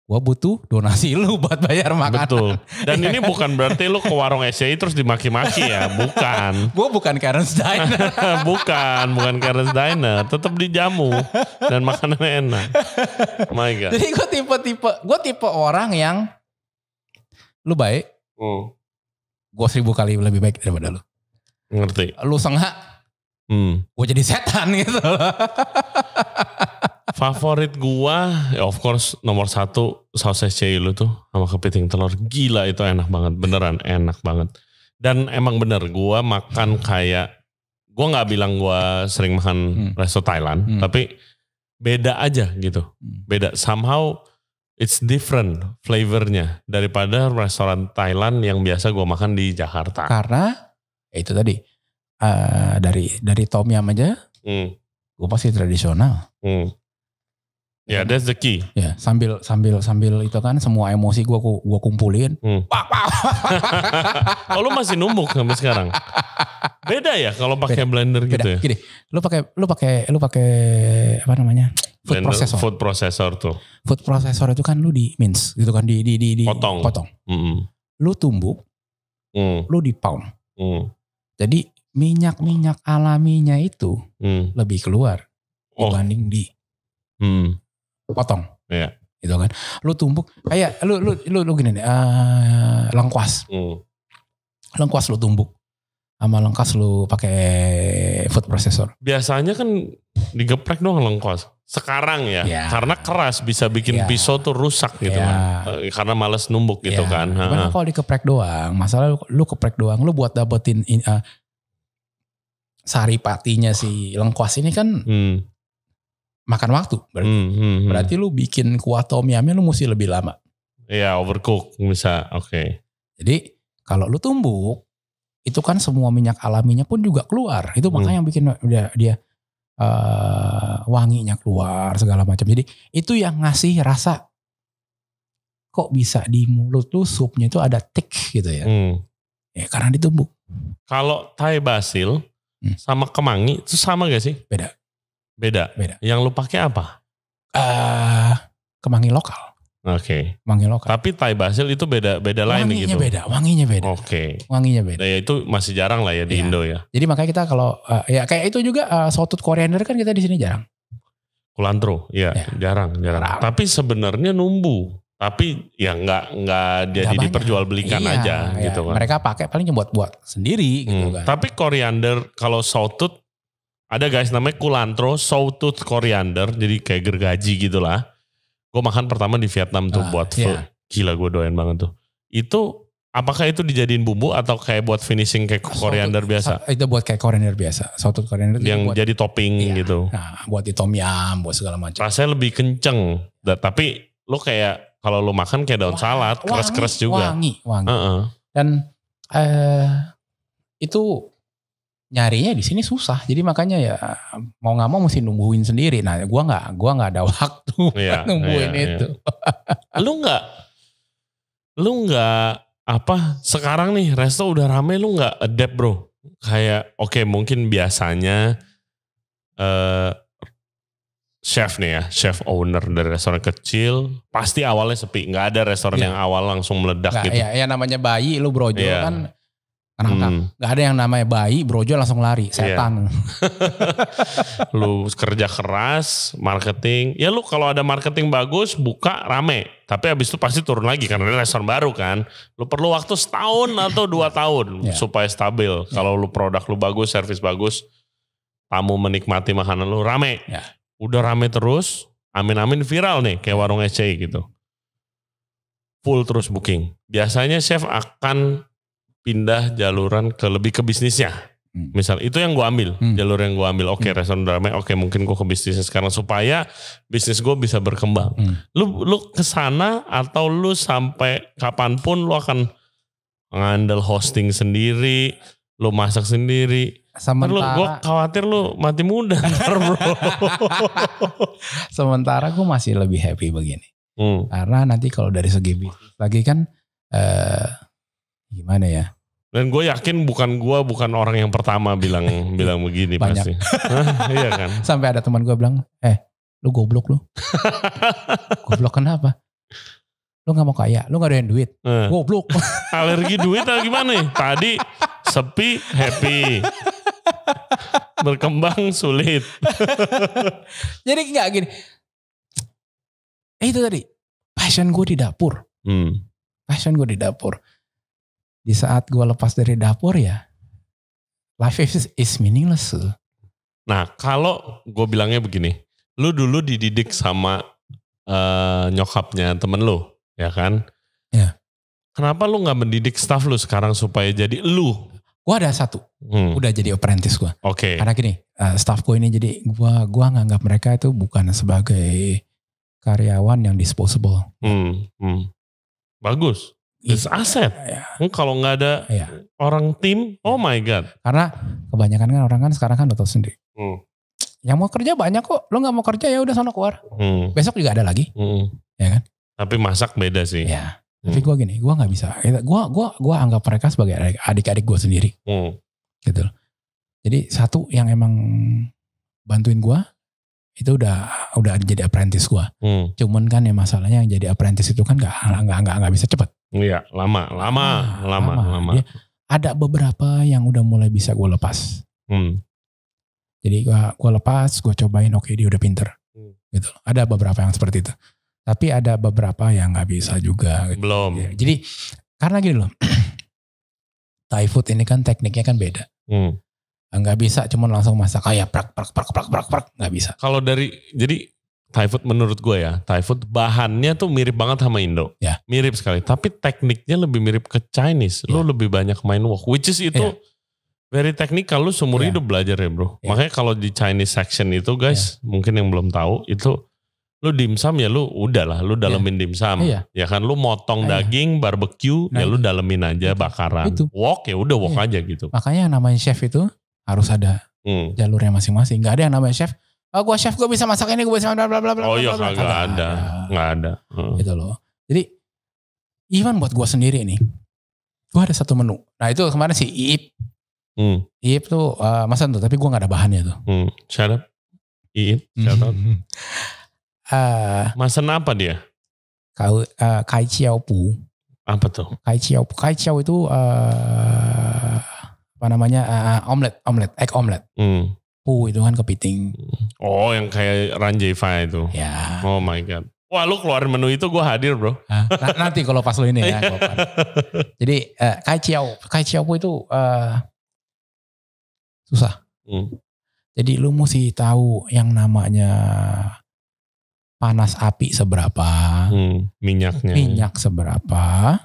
Gua butuh donasi lu buat bayar makanan. Betul. Dan ya ini kan? bukan berarti lu ke warung SCI e terus dimaki-maki ya, bukan. gua bukan Karen's Diner. bukan, bukan Karen's Diner, tetap dijamu dan makanan enak. My god. Jadi gue tipe-tipe, Gue tipe orang yang lu baik. Hmm. Gua seribu kali lebih baik daripada lu. Ngerti. Lu sengah Hmm. Gue jadi setan gitu loh. Favorit gue, ya of course nomor satu sausage lu tuh sama kepiting telur. Gila itu enak banget, beneran enak banget. Dan emang bener gue makan kayak, gue nggak bilang gue sering makan hmm. resto Thailand, hmm. tapi beda aja gitu. Hmm. Beda, somehow it's different flavornya daripada restoran Thailand yang biasa gue makan di Jakarta. Karena, ya itu tadi, uh, dari dari tom yam aja hmm. gue pasti tradisional hmm. Ya, yeah, that's the key. Ya, yeah, sambil sambil sambil itu kan semua emosi gua gua kumpulin. Hmm. Pak, pak. oh, lu masih numbuk sampai sekarang. Beda ya kalau pakai blender gitu Beda. ya. Gini, lu pakai lu pakai lu pakai apa namanya? food blender, processor. Food processor tuh. Food processor itu kan lu di mince gitu kan di di di, di potong. potong. Mm -hmm. Lu tumbuk. Mm. Lu di pound. Mm. Jadi minyak-minyak alaminya itu hmm. lebih keluar oh. dibanding di hmm. potong. Iya. Yeah. Gitu kan. Lu tumpuk kayak lu lu lu, lu gini nih uh, eh, lengkuas. Hmm. Lengkuas lu tumbuk sama lengkuas lu pakai food processor. Biasanya kan digeprek doang lengkuas. Sekarang ya, ya. karena keras bisa bikin ya. pisau tuh rusak gitu ya. kan. Eh, karena males numbuk gitu iya. kan. kalau dikeprek doang, masalah lu, lu keprek doang, lu buat dapetin uh, saripatinya si lengkuas ini kan hmm. makan waktu berarti. Hmm, hmm, hmm. Berarti lu bikin kuah tom yamnya lu mesti lebih lama. Iya, overcook bisa. Oke. Okay. Jadi kalau lu tumbuk itu kan semua minyak alaminya pun juga keluar. Itu hmm. makanya hmm. yang bikin dia, dia uh, wanginya keluar segala macam. Jadi itu yang ngasih rasa kok bisa di mulut tuh supnya itu ada tik gitu ya. Hmm. Ya karena ditumbuk. Kalau Thai basil hmm. sama kemangi itu sama gak sih? Beda. Beda. Beda. Yang lu pakai apa? Uh, kemangi lokal. Oke. Okay. Kemangi lokal. Tapi Thai Basil itu beda beda lain gitu wanginya Beda, wanginya beda. Oke. Okay. Wanginya beda. Nah, ya itu masih jarang lah ya di ya. Indo ya. Jadi makanya kita kalau uh, ya kayak itu juga uh, sotut koriander kan kita di sini jarang. Kulantro, ya, ya. jarang, jarang. Rang. Tapi sebenarnya numbu tapi ya nggak nggak jadi gak diperjualbelikan iya, aja iya. gitu kan. Mereka pakai paling buat buat sendiri gitu hmm. kan. Tapi koriander kalau sautut ada guys namanya kulantro sautut koriander jadi kayak gergaji gitulah. Gue makan pertama di Vietnam tuh uh, buat iya. Gila gue doain banget tuh. Itu apakah itu dijadiin bumbu atau kayak buat finishing kayak koriander biasa? Itu buat kayak koriander biasa. sautut koriander yang buat, jadi topping iya, gitu. Nah, buat di tom yam buat segala macam. Rasanya lebih kenceng, tapi lo kayak kalau lu makan kayak daun salad, keras-keras juga. Wangi, wangi. Uh -uh. Dan uh, itu nyarinya di sini susah. Jadi makanya ya mau nggak mau mesti nungguin sendiri. Nah, gua nggak gua nggak ada waktu yeah, iya, nungguin yeah, itu. Yeah. lu nggak lu nggak apa sekarang nih resto udah rame lu nggak adapt bro kayak oke okay, mungkin biasanya eh uh, chef nih ya, chef owner dari restoran kecil, pasti awalnya sepi, nggak ada restoran yeah. yang awal langsung meledak gak, gitu. Ya, ya namanya bayi lu brojo yeah. kan anak-anak. Hmm. Gak ada yang namanya bayi, brojo langsung lari, iya. setan. Yeah. lu kerja keras, marketing. Ya lu kalau ada marketing bagus, buka rame. Tapi abis itu pasti turun lagi karena ada restoran baru kan. Lu perlu waktu setahun atau dua tahun yeah. supaya stabil. Iya. Kalau lu produk lu bagus, servis bagus, tamu menikmati makanan lu rame. Yeah udah rame terus, amin-amin viral nih kayak warung SCI gitu. Full terus booking. Biasanya chef akan pindah jaluran ke lebih ke bisnisnya. Hmm. Misal itu yang gue ambil, hmm. jalur yang gue ambil. Oke, okay, hmm. restoran ramai. Oke, okay, mungkin gue ke bisnisnya sekarang supaya bisnis gue bisa berkembang. Hmm. Lu lu kesana atau lu sampai kapanpun lu akan ngandel hosting sendiri, lu masak sendiri Sementara gua khawatir lu mati muda ntar bro. Sementara gue masih lebih happy begini. Hmm. Karena nanti kalau dari segi lagi kan eh gimana ya? Dan gue yakin bukan gue bukan orang yang pertama bilang bilang begini Banyak. pasti. iya kan? Sampai ada teman gue bilang, "Eh, lu goblok lu." goblok kenapa? Lu nggak mau kaya, lu nggak doyan duit. hmm. Goblok. Alergi duit atau gimana Tadi sepi, happy berkembang sulit. Jadi nggak gini. Eh, itu tadi passion gue di dapur. Hmm. Passion gue di dapur. Di saat gue lepas dari dapur ya, life is, is meaningless. Nah kalau gue bilangnya begini, lu dulu dididik sama uh, nyokapnya temen lu, ya kan? Ya. Kenapa lu nggak mendidik staff lu sekarang supaya jadi lu Gue ada satu, hmm. udah jadi apprentice gue. Okay. Karena gini, uh, staff gue ini jadi gue gua nganggap mereka itu bukan sebagai karyawan yang disposable. Hmm. Hmm. Bagus. Iya. It's aset. Ya. Hmm, kalau nggak ada yeah. orang tim, oh my god. Karena kebanyakan kan orang kan sekarang kan udah tau sendiri. Hmm. Yang mau kerja banyak kok. Lo nggak mau kerja ya udah sana keluar. Hmm. Besok juga ada lagi. Hmm. Ya kan? Tapi masak beda sih. Yeah. Tapi hmm. gue gini, gue nggak bisa. Gue gua gua anggap mereka sebagai adik-adik gue sendiri. Hmm. Gitu. Jadi satu yang emang bantuin gue itu udah udah jadi apprentice gue. Hmm. Cuman kan ya masalahnya yang jadi apprentice itu kan nggak nggak nggak nggak bisa cepet. Iya, lama, lama, nah, lama, lama. lama. Ya, ada beberapa yang udah mulai bisa gue lepas. Hmm. Jadi gue gua lepas, gue cobain, oke okay, dia udah pinter. Hmm. Gitu. Ada beberapa yang seperti itu tapi ada beberapa yang nggak bisa juga. Belum. Ya, jadi karena gini loh, Thai food ini kan tekniknya kan beda. Hmm. Nggak bisa cuma langsung masak kayak prak prak prak prak prak prak nggak bisa. Kalau dari jadi Thai food menurut gue ya, Thai food bahannya tuh mirip banget sama Indo. Ya. Mirip sekali, tapi tekniknya lebih mirip ke Chinese. Ya. Lu lebih banyak main wok, which is itu ya. very technical. Lo seumur yeah. hidup belajar ya bro. Yeah. Makanya kalau di Chinese section itu guys, yeah. mungkin yang belum tahu itu lu dimsum ya lu udahlah lu iya. dalemin yeah. dimsum yeah. ya kan lu motong yeah. daging barbeque ya nah, ya lu dalemin aja itu. bakaran itu. wok ya udah wok yeah. aja gitu makanya yang namanya chef itu harus ada hmm. jalurnya masing-masing nggak ada yang namanya chef oh gua chef gua bisa masak ini gua bisa bla bla bla bla oh iya nggak ada nggak ada hmm. gitu loh jadi even buat gua sendiri nih gua ada satu menu nah itu kemarin si Iip hmm. Iip tuh uh, eh, masa tuh tapi gua nggak ada bahannya tuh hmm. shut up Iip shut up Uh, Masan apa dia? Kau uh, kai ciao pu. Apa tuh? Kai ciao. Kai ciao itu uh, apa namanya? Uh, omelet, omelet, egg omelet. Hmm. Pu itu kan kepiting. Oh, yang kayak ranjai itu. Ya. Yeah. Oh my god. Wah lu keluar menu itu gue hadir bro. Nah, nanti kalau pas lu ini ya. Jadi uh, kai ciao, kai ciao itu uh, susah. Hmm. Jadi lu mesti tahu yang namanya panas api seberapa, hmm, minyaknya, minyak seberapa,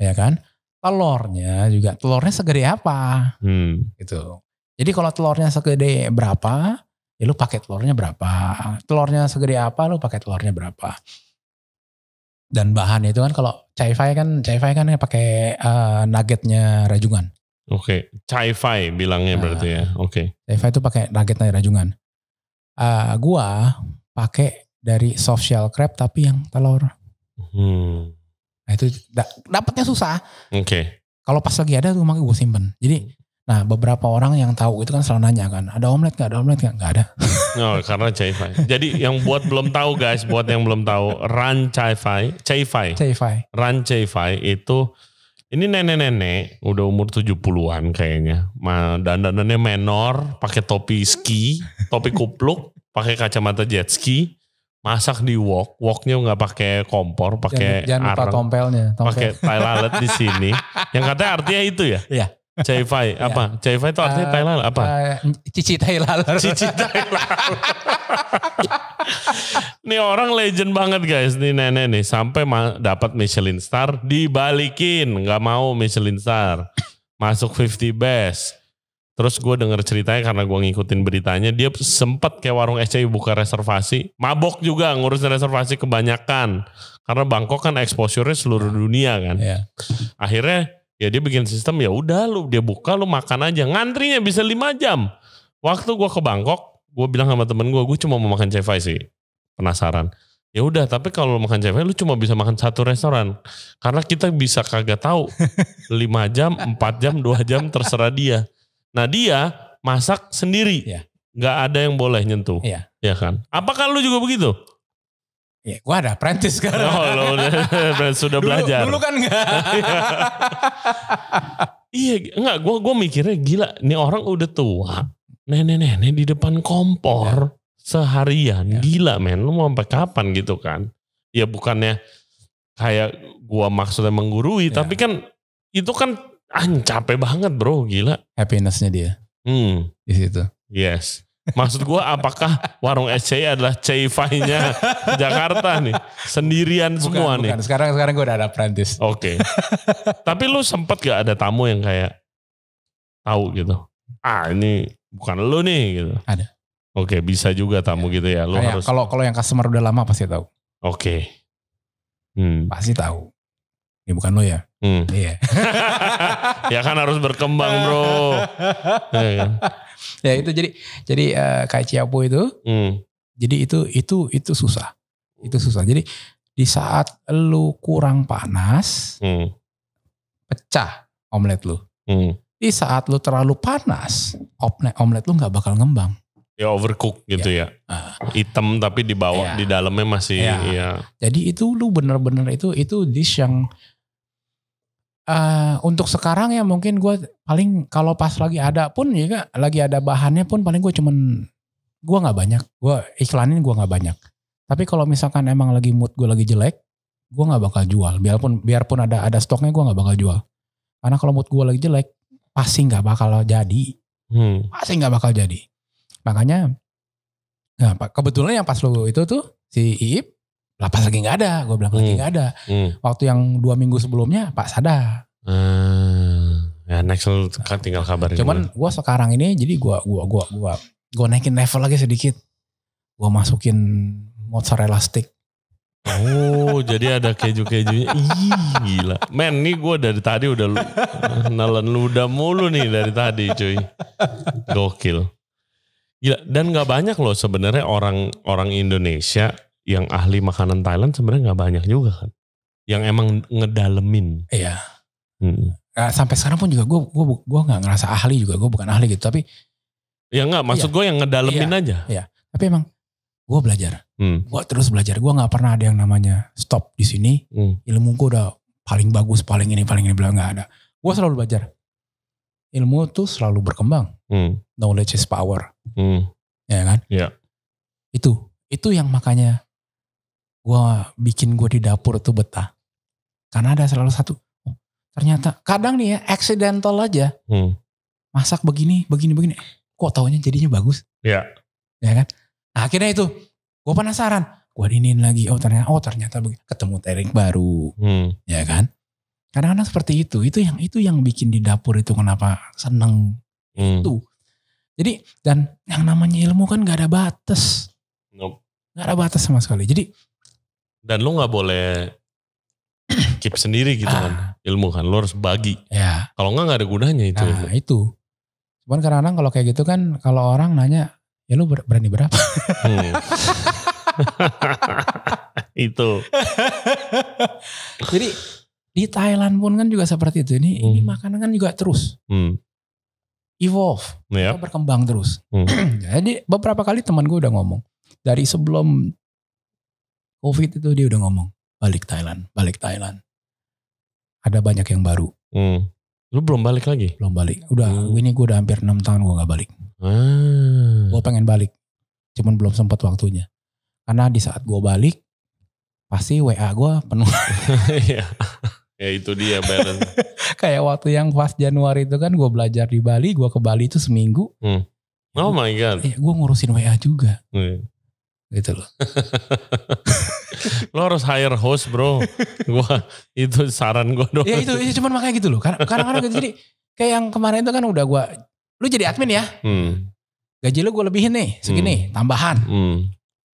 ya kan? Telurnya juga, telurnya segede apa, hmm. gitu. Jadi kalau telurnya segede berapa, ya lu pakai telurnya berapa. Telurnya segede apa, lu pakai telurnya berapa. Dan bahan itu kan kalau chai fai kan, chai fai kan pakai uh, nuggetnya rajungan. Oke, okay. chai fai bilangnya uh, berarti ya. Oke. Okay. Chai fai itu pakai nuggetnya rajungan. Uh, gua pakai dari soft shell crab tapi yang telur. Hmm. Nah itu da dapatnya susah. Oke. Okay. Kalau pas lagi ada tuh makanya gue simpen. Jadi nah beberapa orang yang tahu itu kan selalu nanya kan, ada omelet nggak? Ada omelet nggak? Nggak ada. no, oh, karena chai fai. Jadi yang buat belum tahu guys, buat yang belum tahu, run chai fai, chai fai, chai fai. Run chai fai itu ini nenek-nenek udah umur 70-an kayaknya. dan Dandanannya menor, pakai topi ski, topi kupluk, pakai kacamata jet ski masak di wok, woknya nggak pakai kompor, pakai jangan, jangan lupa arang, tompelnya, tompel. pakai lalat di sini. Yang katanya artinya itu ya? Iya. Cai Fai iya. apa? Cai Fai itu artinya uh, lalat apa? Uh, cici Thai lalat. Cici Thai lalat. nih orang legend banget guys, nih nenek nih sampai dapat Michelin star dibalikin, nggak mau Michelin star. Masuk 50 best Terus gue denger ceritanya karena gue ngikutin beritanya, dia sempat kayak warung SCI buka reservasi, mabok juga ngurusin reservasi kebanyakan. Karena Bangkok kan exposure-nya seluruh dunia kan. Iya. Akhirnya ya dia bikin sistem ya udah lu dia buka lu makan aja. Ngantrinya bisa lima jam. Waktu gue ke Bangkok, gue bilang sama temen gue, gue cuma mau makan cefai sih. Penasaran ya udah tapi kalau lu makan CV lu cuma bisa makan satu restoran karena kita bisa kagak tahu lima jam empat jam dua jam terserah dia Nah dia masak sendiri. Ya. Nggak ada yang boleh nyentuh. Iya. Ya kan? Apakah lu juga begitu? Ya, gua ada apprentice sekarang. Oh, lo sudah dulu, belajar. Dulu kan enggak. iya, enggak gua gua mikirnya gila, Ini orang udah tua. Nenek-nenek di depan kompor ya. seharian. Ya. Gila, men. Lu mau sampai kapan gitu kan? Ya bukannya kayak gua maksudnya menggurui, ya. tapi kan itu kan ah capek banget bro gila happinessnya dia hmm. di situ yes maksud gue apakah warung SCI adalah CI nya Jakarta nih sendirian bukan, semua bukan. nih sekarang sekarang gue udah ada apprentice oke okay. tapi lu sempet gak ada tamu yang kayak tahu gitu ah ini bukan lu nih gitu ada oke okay, bisa juga tamu ya. gitu ya lu kayak harus kalau kalau yang customer udah lama pasti tahu oke okay. hmm. pasti tahu ini ya, bukan lo ya? Hmm. Iya. ya kan harus berkembang bro. ya, kan? ya itu jadi jadi uh, kayak Ciapu itu. Hmm. Jadi itu itu itu susah. Itu susah. Jadi di saat lu kurang panas, hmm. pecah omelet lu. Hmm. Di saat lu terlalu panas, omelet omelet lu nggak bakal ngembang. Ya overcook gitu ya. ya. Uh, Hitam tapi di bawah ya. di dalamnya masih ya. ya. Jadi itu lu bener-bener itu itu dish yang Eh, untuk sekarang ya mungkin gue paling kalau pas lagi ada pun ya gak, lagi ada bahannya pun paling gue cuman gue nggak banyak gue iklanin gue nggak banyak tapi kalau misalkan emang lagi mood gue lagi jelek gue nggak bakal jual biarpun biarpun ada ada stoknya gue nggak bakal jual karena kalau mood gue lagi jelek pasti nggak bakal jadi hmm. pasti nggak bakal jadi makanya nah kebetulan yang pas lo itu tuh si Iip lah pas lagi nggak ada gue bilang lagi hmm. nggak ada hmm. waktu yang dua minggu sebelumnya Pak Sada hmm. ya next kan tinggal kabar cuman gue sekarang ini jadi gue gua gua gua gue naikin level lagi sedikit gue masukin mozzarella stick Oh jadi ada keju-kejunya Ih gila Men nih gue dari tadi udah Nelen udah mulu nih dari tadi cuy Gokil Gila dan gak banyak loh sebenarnya orang orang Indonesia yang ahli makanan Thailand sebenarnya nggak banyak juga kan yang emang ngedalemin iya hmm. Nah, sampai sekarang pun juga gue gue gue nggak ngerasa ahli juga gue bukan ahli gitu tapi ya nggak maksud iya, gue yang ngedalemin iya, aja iya tapi emang gue belajar hmm. gue terus belajar gue nggak pernah ada yang namanya stop di sini hmm. ilmu gue udah paling bagus paling ini paling ini belum nggak ada gue selalu belajar ilmu tuh selalu berkembang hmm. knowledge is power hmm. ya kan ya. itu itu yang makanya gue bikin gue di dapur tuh betah. Karena ada selalu satu. Oh, ternyata kadang nih ya accidental aja. Hmm. Masak begini, begini, begini. Kok taunya jadinya bagus? Iya. Yeah. Ya kan? Nah, akhirnya itu gue penasaran. Gue diniin lagi. Oh ternyata, oh ternyata begini. ketemu tering baru. Hmm. Ya kan? Kadang-kadang seperti itu. Itu yang itu yang bikin di dapur itu kenapa seneng hmm. itu. Jadi dan yang namanya ilmu kan gak ada batas. Nope. Gak ada batas sama sekali. Jadi dan lo nggak boleh keep sendiri gitu kan. ah. ilmu kan lo harus bagi ya. kalau nggak nggak ada gunanya itu nah, ilmu. itu cuman kadang kalau kayak gitu kan kalau orang nanya ya lo berani berapa hmm. itu jadi di Thailand pun kan juga seperti itu ini hmm. ini makanan kan juga terus hmm. evolve yep. berkembang terus hmm. jadi beberapa kali teman gue udah ngomong dari sebelum COVID itu dia udah ngomong balik Thailand, balik Thailand. Ada banyak yang baru. Hmm. Lu belum balik lagi? Belum balik. Udah hmm. ini gue udah hampir enam tahun gue gak balik. Hmm. Ah. Gue pengen balik. Cuman belum sempat waktunya. Karena di saat gue balik, pasti WA gue penuh. Iya. ya itu dia balance. Kayak waktu yang pas Januari itu kan gue belajar di Bali, gue ke Bali itu seminggu. Hmm. Oh my god. Ya, gue ngurusin WA juga. Hmm gitu loh. lo harus hire host bro. gua itu saran gue dong. Ya itu, itu ya, cuman makanya gitu loh. Karena kadang-kadang gitu jadi kayak yang kemarin itu kan udah gue, lu jadi admin ya. Hmm. Gaji lu gue lebihin nih segini hmm. tambahan. Hmm.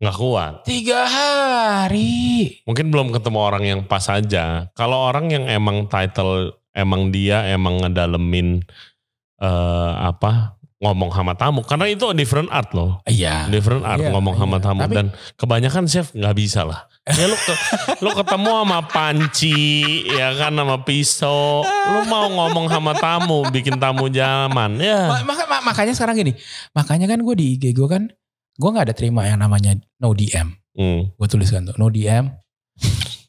Nggak kuat. Tiga hari. Mungkin belum ketemu orang yang pas aja. Kalau orang yang emang title emang dia emang ngedalemin uh, apa ngomong sama tamu karena itu different art loh iya different art iya, ngomong iya. sama tamu Tapi, dan kebanyakan chef nggak bisa lah ya lu ke, lu ketemu sama panci ya kan sama pisau lu mau ngomong sama tamu bikin tamu zaman ya mak mak makanya sekarang gini makanya kan gue di IG gue kan gue nggak ada terima yang namanya no DM hmm. gue tuliskan tuh no DM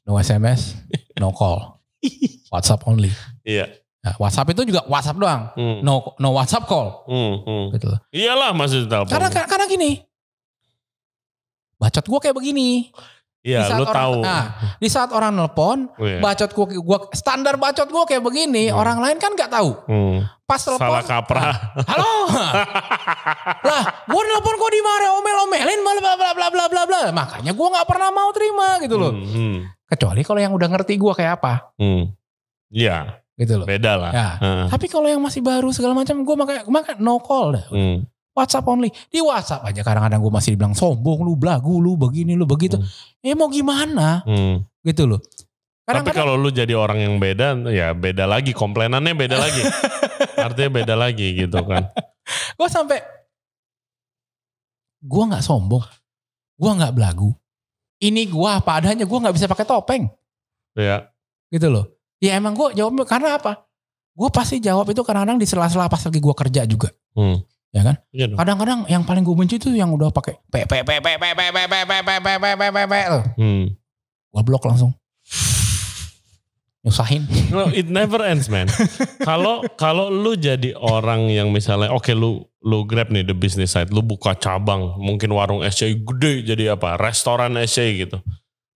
no SMS no call WhatsApp only iya Nah, WhatsApp itu juga WhatsApp doang. Hmm. No no WhatsApp call. Hmm, hmm. Gitu Iyalah masih telepon. Karena karena gini. Bacot gue kayak begini. Iya, lu orang, tahu. Nah, di saat orang nelpon, oh, iya. bacot gua, gua standar bacot gua kayak begini, hmm. orang lain kan nggak tahu. Hmm. Pas telepon, salah kaprah. Halo. lah, gua nelpon kok di dimarah omel-omelin bla bla bla bla bla bla. Makanya gua nggak pernah mau terima gitu loh. Hmm, hmm. Kecuali kalau yang udah ngerti gua kayak apa. Hmm. Iya gitu loh. Beda lah. Ya. Hmm. Tapi kalau yang masih baru segala macam, gue makanya makanya no call dah. Hmm. WhatsApp only. Di WhatsApp aja kadang-kadang gue masih dibilang sombong lu, belagu lu, begini lu, begitu. Hmm. Eh mau gimana? Hmm. Gitu loh. Kadang -kadang, Tapi kalau lu jadi orang yang beda, ya beda lagi. Komplainannya beda lagi. Artinya beda lagi gitu kan. gue sampai gue nggak sombong, gue nggak belagu. Ini gue apa adanya, gue nggak bisa pakai topeng. Iya. Gitu loh Ya emang gue jawab karena apa? Gue pasti jawab itu kadang-kadang di sela-sela pas lagi gue kerja juga. Hmm. Ya kan? Kadang-kadang yang paling gue benci itu yang udah pakai pe pe pe pe pe pe pe pe pe pe pe pe pe pe pe Gue blok langsung. Nyusahin. No, it never ends man. Kalau kalau lu jadi orang yang misalnya oke lu lu grab nih the business side, lu buka cabang, mungkin warung SCI gede jadi apa? Restoran SCI gitu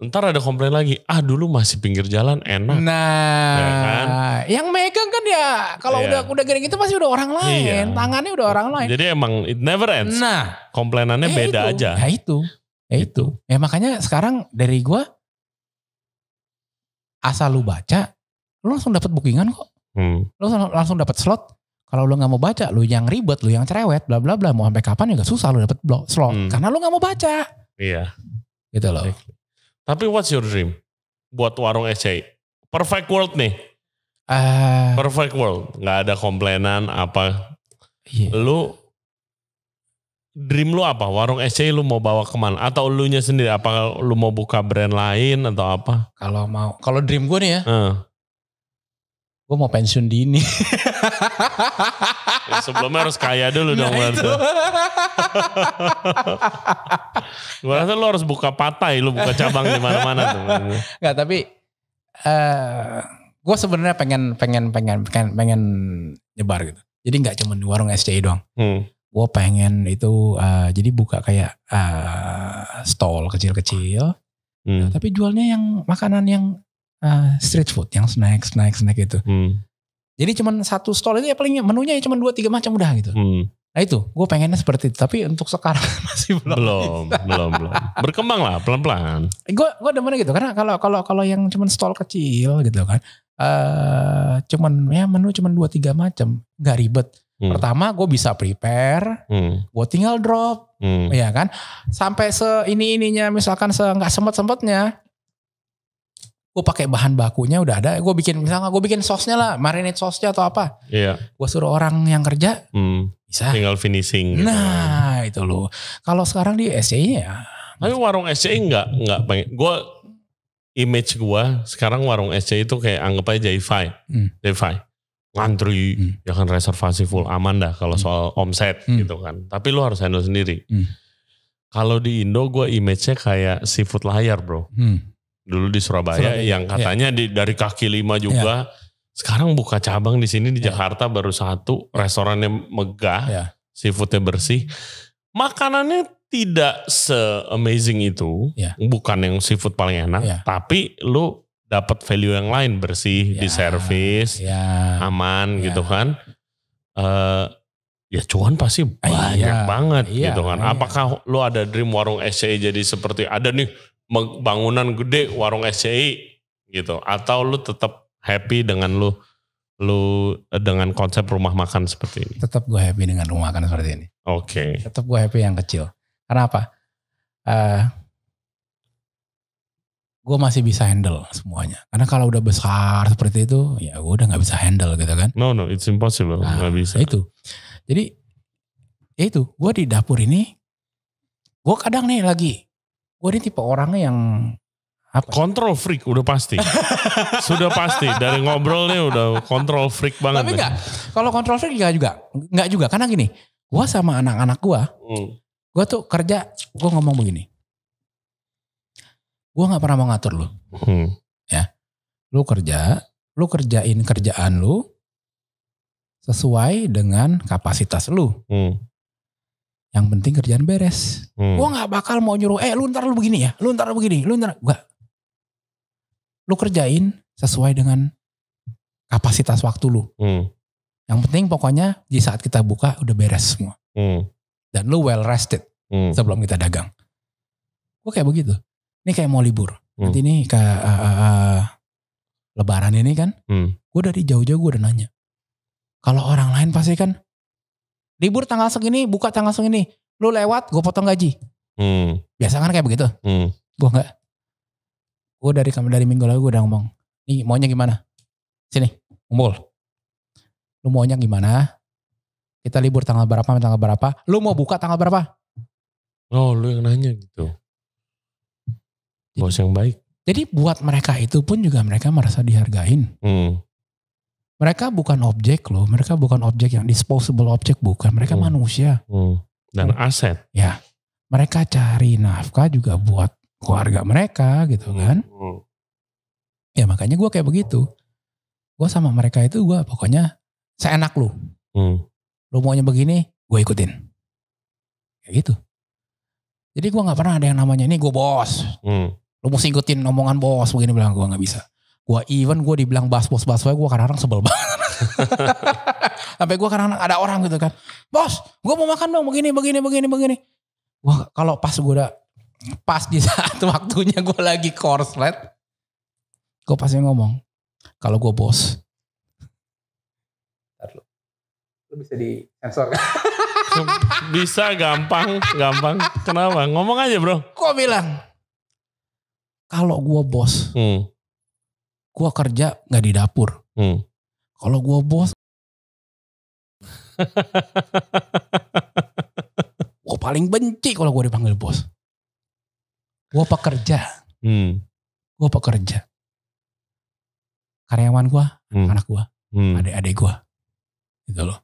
Ntar ada komplain lagi, ah dulu masih pinggir jalan enak. Nah, ya kan? yang megang kan ya kalau iya. udah udah gini itu pasti udah orang iya. lain, iya. tangannya udah orang lain. Jadi emang it never ends. Nah, komplainannya ya beda itu. aja. Ya itu, ya gitu. itu. Ya makanya sekarang dari gua asal lu baca, lu langsung dapat bookingan kok. Hmm. Lu langsung, langsung dapat slot. Kalau lu nggak mau baca, lu yang ribet, lu yang cerewet, bla bla bla. Mau sampai kapan juga susah lu dapat slot. Hmm. Karena lu nggak mau baca. Iya. Gitu loh. Exactly. Tapi what's your dream buat warung SCI? Perfect world nih. Uh, Perfect world, nggak ada komplainan apa. Iya. Lu dream lu apa? Warung SC lu mau bawa kemana? Atau lu nya sendiri? Apa lu mau buka brand lain atau apa? Kalau mau, kalau dream gue nih ya, uh gue mau pensiun dini. ya, sebelumnya harus kaya dulu nah dong. Itu. gue rasa lo harus buka patai, lo buka cabang di mana-mana tuh. Enggak, tapi uh, eh, gue sebenarnya pengen pengen pengen pengen pengen nyebar gitu. Jadi nggak cuma di warung SCI doang. Hmm. Gue pengen itu uh, jadi buka kayak uh, stall kecil-kecil. Hmm. Nah, tapi jualnya yang makanan yang uh, street food yang snack snack snack itu hmm. jadi cuman satu stall itu ya palingnya menunya ya cuman dua tiga macam udah gitu hmm. nah itu gue pengennya seperti itu tapi untuk sekarang masih belum belum belum belum berkembang lah pelan pelan gue gue demen gitu karena kalau kalau kalau yang cuman stall kecil gitu kan uh, cuman ya menu cuman dua tiga macam nggak ribet Hmm. Pertama gue bisa prepare, hmm. gue tinggal drop, hmm. ya kan. Sampai se ini ininya misalkan se nggak sempet sempetnya, gue pakai bahan bakunya udah ada gue bikin misalnya gue bikin sausnya lah marinade sausnya atau apa iya. gue suruh orang yang kerja hmm. bisa tinggal finishing gitu. nah itu loh kalau sekarang di SCI ya tapi warung SCI nggak nggak pengen gue image gue sekarang warung SCI itu kayak anggap aja JFI hmm. ngantri hmm. ya kan reservasi full aman dah kalau hmm. soal omset hmm. gitu kan tapi lo harus handle sendiri hmm. kalau di Indo gue image-nya kayak seafood layar bro hmm dulu di Surabaya, Surabaya yang iya. katanya yeah. di, dari kaki lima juga. yeah. Sekarang buka cabang di sini di yeah. Jakarta baru satu, restorannya megah, yeah. seafoodnya bersih, makanannya tidak se amazing itu, yeah. bukan yang seafood paling enak, yeah. tapi lu dapat value yang lain bersih yeah. di service, yeah. aman yeah. gitu kan. Uh, ya cuan pasti iya. banyak iya, banget iya, gitu kan. Iya. Apakah lo ada dream warung SCI e jadi seperti ada nih bangunan gede warung SCI gitu atau lu tetap happy dengan lu lu eh, dengan konsep rumah makan seperti ini? Tetap gue happy dengan rumah makan seperti ini. Oke. Okay. Tetap gue happy yang kecil. Karena apa? Uh, eh, gue masih bisa handle semuanya. Karena kalau udah besar seperti itu, ya gue udah nggak bisa handle gitu kan? No no, it's impossible. Nah, gak bisa. Itu. Jadi, ya itu. Gue di dapur ini, gue kadang nih lagi gue ini tipe orangnya yang apa? Kontrol freak udah pasti. Sudah pasti dari ngobrolnya udah kontrol freak banget. Tapi enggak, kalau kontrol freak enggak juga. Enggak juga karena gini, gue sama anak-anak gue, hmm. gua tuh kerja gua ngomong begini. gue nggak pernah mau ngatur lu. Hmm. Ya. Lu kerja, lu kerjain kerjaan lu sesuai dengan kapasitas lu. Hmm yang penting kerjaan beres. Hmm. Gue nggak bakal mau nyuruh, eh lu ntar lu begini ya, lu ntar lu begini, lu ntar gak. Lu kerjain sesuai dengan kapasitas waktu lu. Hmm. Yang penting pokoknya di saat kita buka udah beres semua. Hmm. Dan lu well rested hmm. sebelum kita dagang. Gue kayak begitu. Ini kayak mau libur. Hmm. Nanti ini ke uh, uh, Lebaran ini kan, hmm. gue dari jauh-jauh gue udah nanya. Kalau orang lain pasti kan libur tanggal segini buka tanggal segini lu lewat gue potong gaji hmm. biasa kan kayak begitu hmm. gue nggak gue dari dari minggu lalu gue udah ngomong nih maunya gimana sini kumpul lu maunya gimana kita libur tanggal berapa tanggal berapa lu mau buka tanggal berapa oh lu yang nanya gitu bos yang baik jadi buat mereka itu pun juga mereka merasa dihargain hmm. Mereka bukan objek loh, mereka bukan objek yang disposable objek bukan, mereka hmm. manusia. Hmm. Dan mereka, hmm. aset. Ya. Mereka cari nafkah juga buat keluarga mereka gitu hmm. kan. Hmm. Ya makanya gue kayak begitu. Gue sama mereka itu gue pokoknya seenak lu. Hmm. Lu maunya begini, gue ikutin. Kayak gitu. Jadi gue gak pernah ada yang namanya ini gue bos. Hmm. Lu mesti ikutin omongan bos begini bilang gue gak bisa. Gua even gue dibilang bos bos bahas gue kadang-kadang sebel banget. Sampai gue kadang-kadang ada orang gitu kan. Bos, gue mau makan dong begini, begini, begini, begini. Wah kalau pas gue udah, pas di saat waktunya gue lagi korslet. Gue pasti ngomong, kalau gue bos. Lu, bisa di sensor kan? bisa gampang, gampang. Kenapa? Ngomong aja bro. Gua bilang, kalau gue bos, hmm gue kerja nggak di dapur. Hmm. Kalau gue bos, gue paling benci kalau gue dipanggil bos. Gue pekerja. Hmm. Gue pekerja. Karyawan gue, hmm. anak gue, hmm. adik-adik gue. Gitu loh.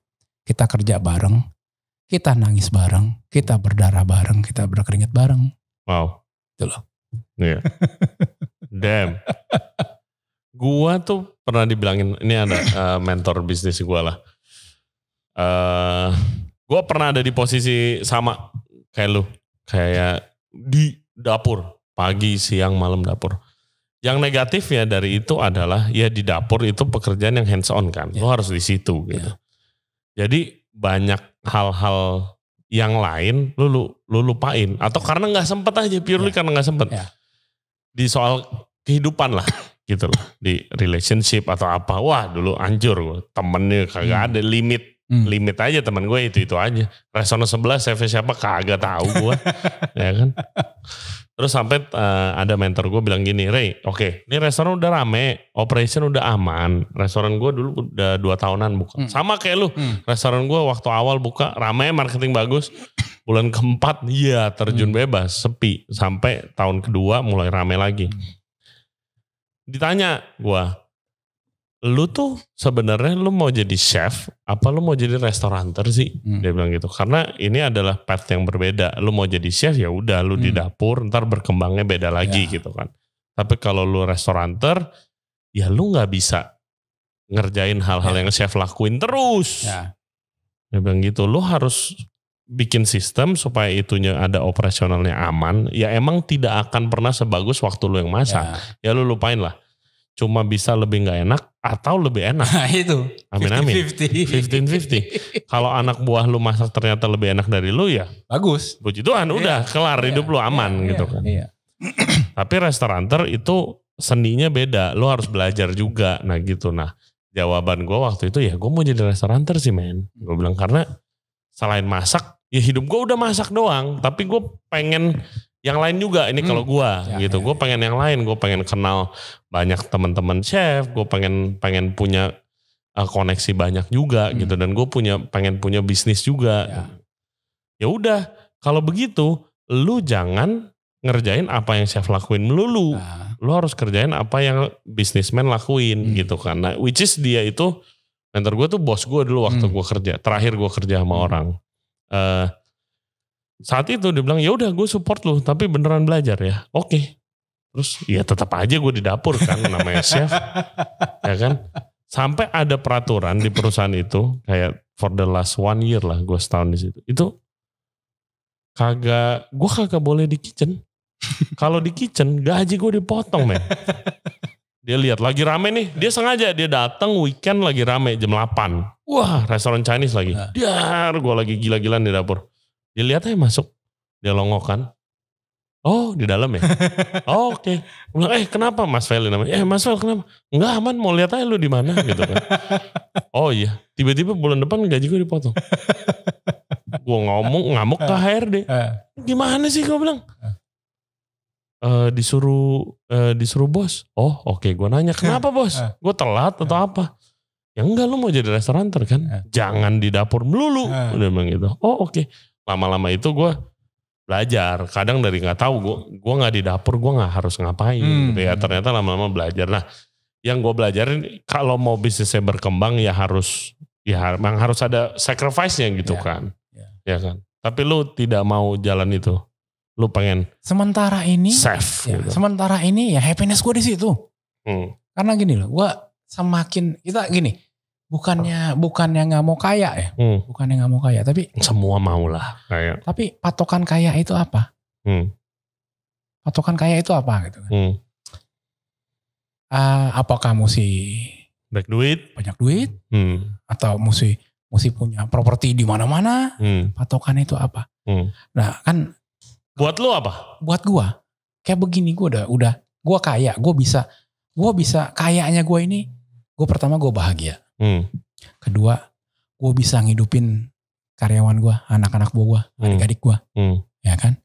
Kita kerja bareng, kita nangis bareng, kita berdarah bareng, kita berkeringat bareng. Wow. Gitu loh. Yeah. Damn. gua tuh pernah dibilangin ini ada uh, mentor bisnis gua lah. Uh, gua pernah ada di posisi sama kayak lu, kayak di dapur pagi, siang, malam dapur. Yang negatifnya dari itu adalah ya di dapur itu pekerjaan yang hands on kan, yeah. lo harus di situ ya. gitu. Yeah. Jadi banyak hal-hal yang lain lu lu, lu lupain atau karena nggak sempet aja purely yeah. karena nggak sempet yeah. di soal kehidupan lah gitu loh di relationship atau apa wah dulu anjur temennya kagak hmm. ada limit hmm. limit aja temen gue itu itu aja Resono 11 saya siapa kagak tahu gue ya kan terus sampai uh, ada mentor gue bilang gini Ray oke okay, ini restoran udah rame operation udah aman restoran gue dulu udah dua tahunan buka hmm. sama kayak lu hmm. restoran gue waktu awal buka rame marketing bagus bulan keempat iya terjun hmm. bebas sepi sampai tahun kedua mulai rame lagi hmm ditanya gua lu tuh sebenarnya lu mau jadi chef apa lu mau jadi restoranter sih hmm. dia bilang gitu karena ini adalah path yang berbeda lu mau jadi chef ya udah lu hmm. di dapur ntar berkembangnya beda ya. lagi ya. gitu kan tapi kalau lu restoranter ya lu nggak bisa ngerjain hal-hal ya. yang chef lakuin terus ya. dia bilang gitu lu harus bikin sistem supaya itunya ada operasionalnya aman, ya emang tidak akan pernah sebagus waktu lu yang masak. Ya, ya lu lupain lah. Cuma bisa lebih nggak enak atau lebih enak. Nah, itu. Amin amin. 50-50. Kalau anak buah lu masak ternyata lebih enak dari lu ya. Bagus. Puji Tuhan, ya, udah ya, kelar hidup lu iya, aman iya, gitu iya, kan. Iya. Tapi restoranter itu seninya beda. Lu harus belajar juga. Nah gitu. Nah jawaban gue waktu itu ya gue mau jadi restoranter sih men. Gue bilang karena selain masak ya hidup gue udah masak doang tapi gue pengen yang lain juga ini hmm. kalau gue ya, gitu ya, gue ya. pengen yang lain gue pengen kenal banyak teman-teman chef gue pengen pengen punya uh, koneksi banyak juga hmm. gitu dan gue punya pengen punya bisnis juga ya. ya udah kalau begitu lu jangan ngerjain apa yang chef lakuin melulu nah. lu harus kerjain apa yang bisnismen lakuin hmm. gitu karena which is dia itu mentor gue tuh bos gue dulu waktu hmm. gue kerja terakhir gue kerja sama hmm. orang uh, saat itu dia bilang ya udah gue support lu tapi beneran belajar ya oke okay. terus ya tetap aja gue di dapur kan namanya chef ya kan sampai ada peraturan di perusahaan itu kayak for the last one year lah gue setahun di situ itu kagak gue kagak boleh di kitchen kalau di kitchen gaji gue dipotong men Dia lihat lagi rame nih. Dia sengaja dia datang weekend lagi rame jam 8. Wah, restoran Chinese lagi. Nah. Iya. Diar, gua lagi gila-gilaan di dapur. Dia lihat aja masuk. Dia kan. Oh, di dalam ya. oh, Oke. Okay. "Eh, kenapa Mas Feli namanya?" "Eh, Mas Feli kenapa?" "Enggak, aman, mau lihat aja lu di mana." gitu kan. oh iya, tiba-tiba bulan depan gaji gue dipotong. gue ngomong ngamuk ke HRD. Eh. Gimana sih gue bilang? Eh uh, disuruh uh, disuruh bos. Oh, oke, okay. gue nanya kenapa eh, bos? Gue telat atau apa? Ya enggak, lu mau jadi restoranter kan? Jangan di dapur melulu. Udah emang gitu. Oh, oke. Okay. Lama-lama itu gue belajar. Kadang dari nggak tahu gue gue nggak di dapur gue nggak harus ngapain. Hmm. Gitu ya ternyata lama-lama belajar. Nah, yang gue belajarin kalau mau bisnisnya berkembang ya harus ya memang harus ada sacrifice-nya gitu yeah. kan. Ya. ya kan. Tapi lu tidak mau jalan itu lu pengen sementara ini safe ya, gitu. sementara ini ya happiness gue di situ hmm. karena gini loh gue semakin kita gini bukannya bukannya nggak mau kaya ya hmm. bukannya nggak mau kaya tapi semua mau lah kaya tapi patokan kaya itu apa hmm. patokan kaya itu apa gitu kan hmm. uh, apakah mesti banyak duit banyak duit hmm. atau mesti mesti punya properti di mana-mana hmm. patokan itu apa hmm. nah kan Buat lo apa? Buat gua. Kayak begini gua udah udah gua kaya, gua bisa gua bisa kayaknya gua ini gua pertama gua bahagia. Hmm. Kedua, gua bisa ngidupin karyawan gua, anak-anak gua, hmm. adik-adik gua. Hmm. Ya kan?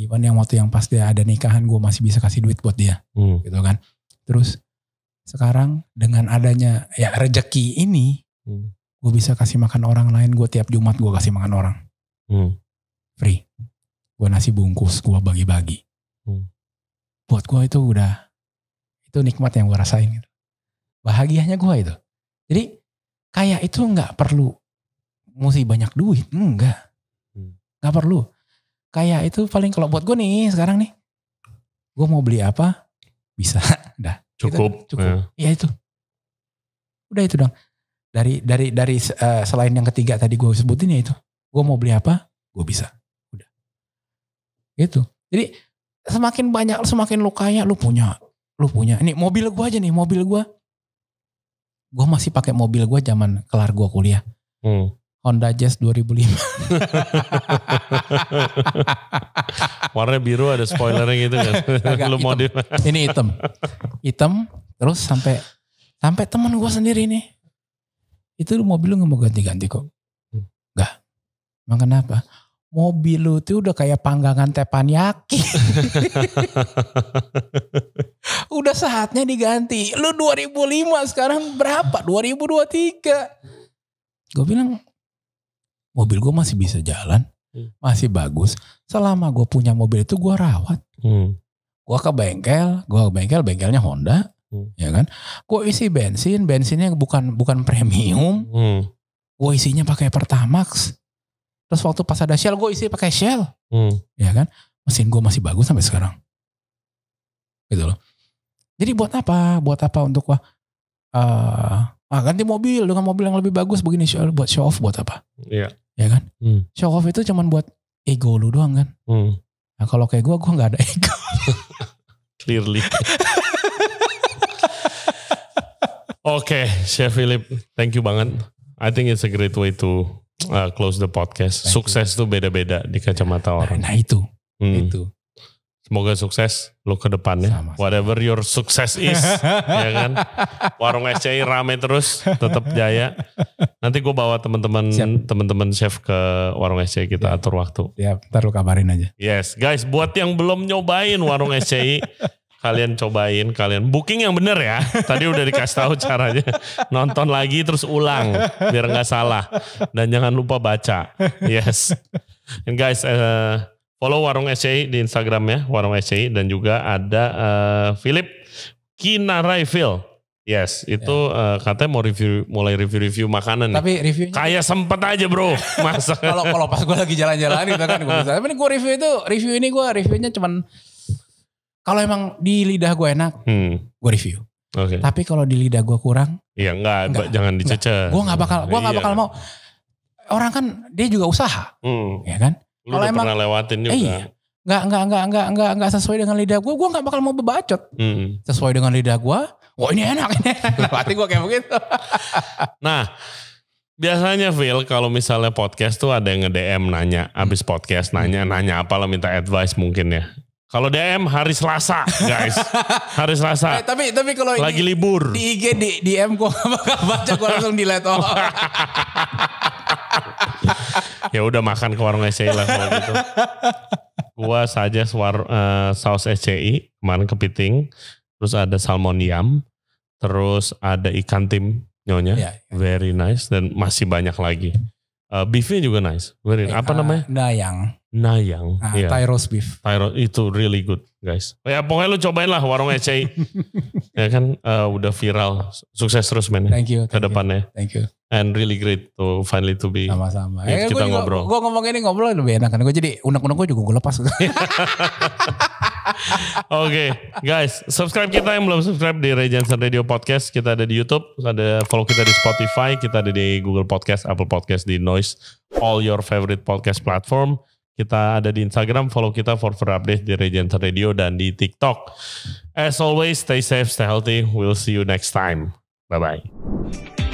Iwan yang waktu yang pas dia ada nikahan gua masih bisa kasih duit buat dia hmm. gitu kan terus sekarang dengan adanya ya rejeki ini hmm. gue bisa kasih makan orang lain gue tiap Jumat gue kasih makan orang hmm. free gue nasi bungkus gue bagi-bagi hmm. buat gue itu udah itu nikmat yang gue rasain gitu. bahagianya gue itu jadi kayak itu nggak perlu mesti banyak duit enggak hmm. nggak hmm. perlu kayak itu paling kalau buat gue nih sekarang nih gue mau beli apa bisa dah cukup gitu, cukup ya. iya ya itu udah itu dong dari dari dari uh, selain yang ketiga tadi gue sebutin ya itu gue mau beli apa gue bisa Gitu. Jadi semakin banyak semakin lu kaya lu punya lu punya. Ini mobil gua aja nih, mobil gua. Gua masih pakai mobil gua zaman kelar gua kuliah. Hmm. Honda Jazz 2005. Warna biru ada spoilernya gitu kan. Agak Lu mau Ini hitam. Hitam terus sampai sampai teman gua sendiri nih. Itu mobil lu gak mau ganti-ganti kok. Enggak. Hmm. Emang kenapa? mobil lu tuh udah kayak panggangan tepanyaki, udah saatnya diganti. Lu 2005 sekarang berapa? 2023. Gue bilang mobil gue masih bisa jalan. Hmm. Masih bagus. Selama gue punya mobil itu gue rawat. Hmm. Gue ke bengkel. Gue ke bengkel. Bengkelnya Honda. Hmm. Ya kan? Gue isi bensin. Bensinnya bukan bukan premium. Hmm. Gue isinya pakai Pertamax Terus waktu pas ada Shell gue isi pakai Shell. Hmm. Ya kan? Mesin gue masih bagus sampai sekarang. Gitu loh. Jadi buat apa? Buat apa untuk wah eh, uh, ah, ganti mobil dengan mobil yang lebih bagus begini Show, buat show off buat apa? Iya. Ya kan? Hmm. Show off itu cuman buat ego lu doang kan? Hmm. Nah, kalau kayak gue, gue gak ada ego. Clearly. Oke, okay, Chef Philip, thank you banget. I think it's a great way to uh, close the podcast. Thank sukses you. tuh beda-beda di kacamata nah, orang. Nah, itu, hmm. itu. Semoga sukses lo ke depannya. Whatever your success is, ya kan. Warung SCI rame terus, tetap jaya. Nanti gue bawa teman-teman teman-teman chef ke warung SCI kita ya. atur waktu. Ya, ntar lo kabarin aja. Yes, guys, buat yang belum nyobain warung SCI kalian cobain kalian booking yang bener ya tadi udah dikasih tahu caranya nonton lagi terus ulang biar nggak salah dan jangan lupa baca yes and guys uh, follow warung SCI di Instagram ya warung SCI dan juga ada uh, Philip Kinaraifil Yes, itu ya. uh, katanya mau review, mulai review-review makanan. Tapi review kayak sempet aja bro. Masa kalau kalau pas gue lagi jalan-jalan gitu kan, gue bisa. Tapi gue review itu, review ini gue reviewnya cuman kalau emang di lidah gue enak, hmm. gue review. Okay. Tapi kalau di lidah gue kurang, iya enggak, enggak jangan dicecer. Gue nggak bakal, gue nggak iya. bakal mau. Orang kan dia juga usaha, hmm. ya kan? kalau emang pernah lewatin juga. Eh, iya. Nggak, nggak, nggak, nggak, nggak, nggak sesuai dengan lidah gue, gue nggak bakal mau bebacot. Hmm. Sesuai dengan lidah gue, wah ini enak, ini enak. Hati gue kayak begitu. nah, biasanya Phil kalau misalnya podcast tuh ada yang nge-DM nanya, abis podcast nanya, nanya apalah minta advice mungkin ya. Kalau DM hari Selasa, guys. hari Selasa. Eh, tapi tapi kalau lagi ini, libur. Di IG di DM gua bakal baca gua langsung delete oh. ya udah makan ke warung SCI lah kalau gitu. Gua saja suar, uh, eh, saus SCI kemarin kepiting, terus ada salmon yam, terus ada ikan tim nyonya. Ya, ya. Very nice dan masih banyak lagi. Uh, beefnya juga nice. Very nice. Eh, apa namanya? Dayang. Nayang. ah, yeah. Thai roast beef. Thai roast, itu really good guys. Ya pokoknya lu cobain lah warung Eci. ya kan uh, udah viral. Sukses terus men. Ya, thank you. ke depannya. Thank you. And really great to finally to be. Sama-sama. Ya, kita gua ngobrol. Gue ngomong ini ngobrol lebih enak kan. Gue jadi unek-unek gue juga gue lepas. Oke okay, guys. Subscribe kita yang belum subscribe di Regency Radio Podcast. Kita ada di Youtube. Ada follow kita di Spotify. Kita ada di Google Podcast, Apple Podcast, di Noise. All your favorite podcast platform. Kita ada di Instagram, follow kita for further update di Regent Radio dan di TikTok. As always, stay safe, stay healthy. We'll see you next time. Bye-bye.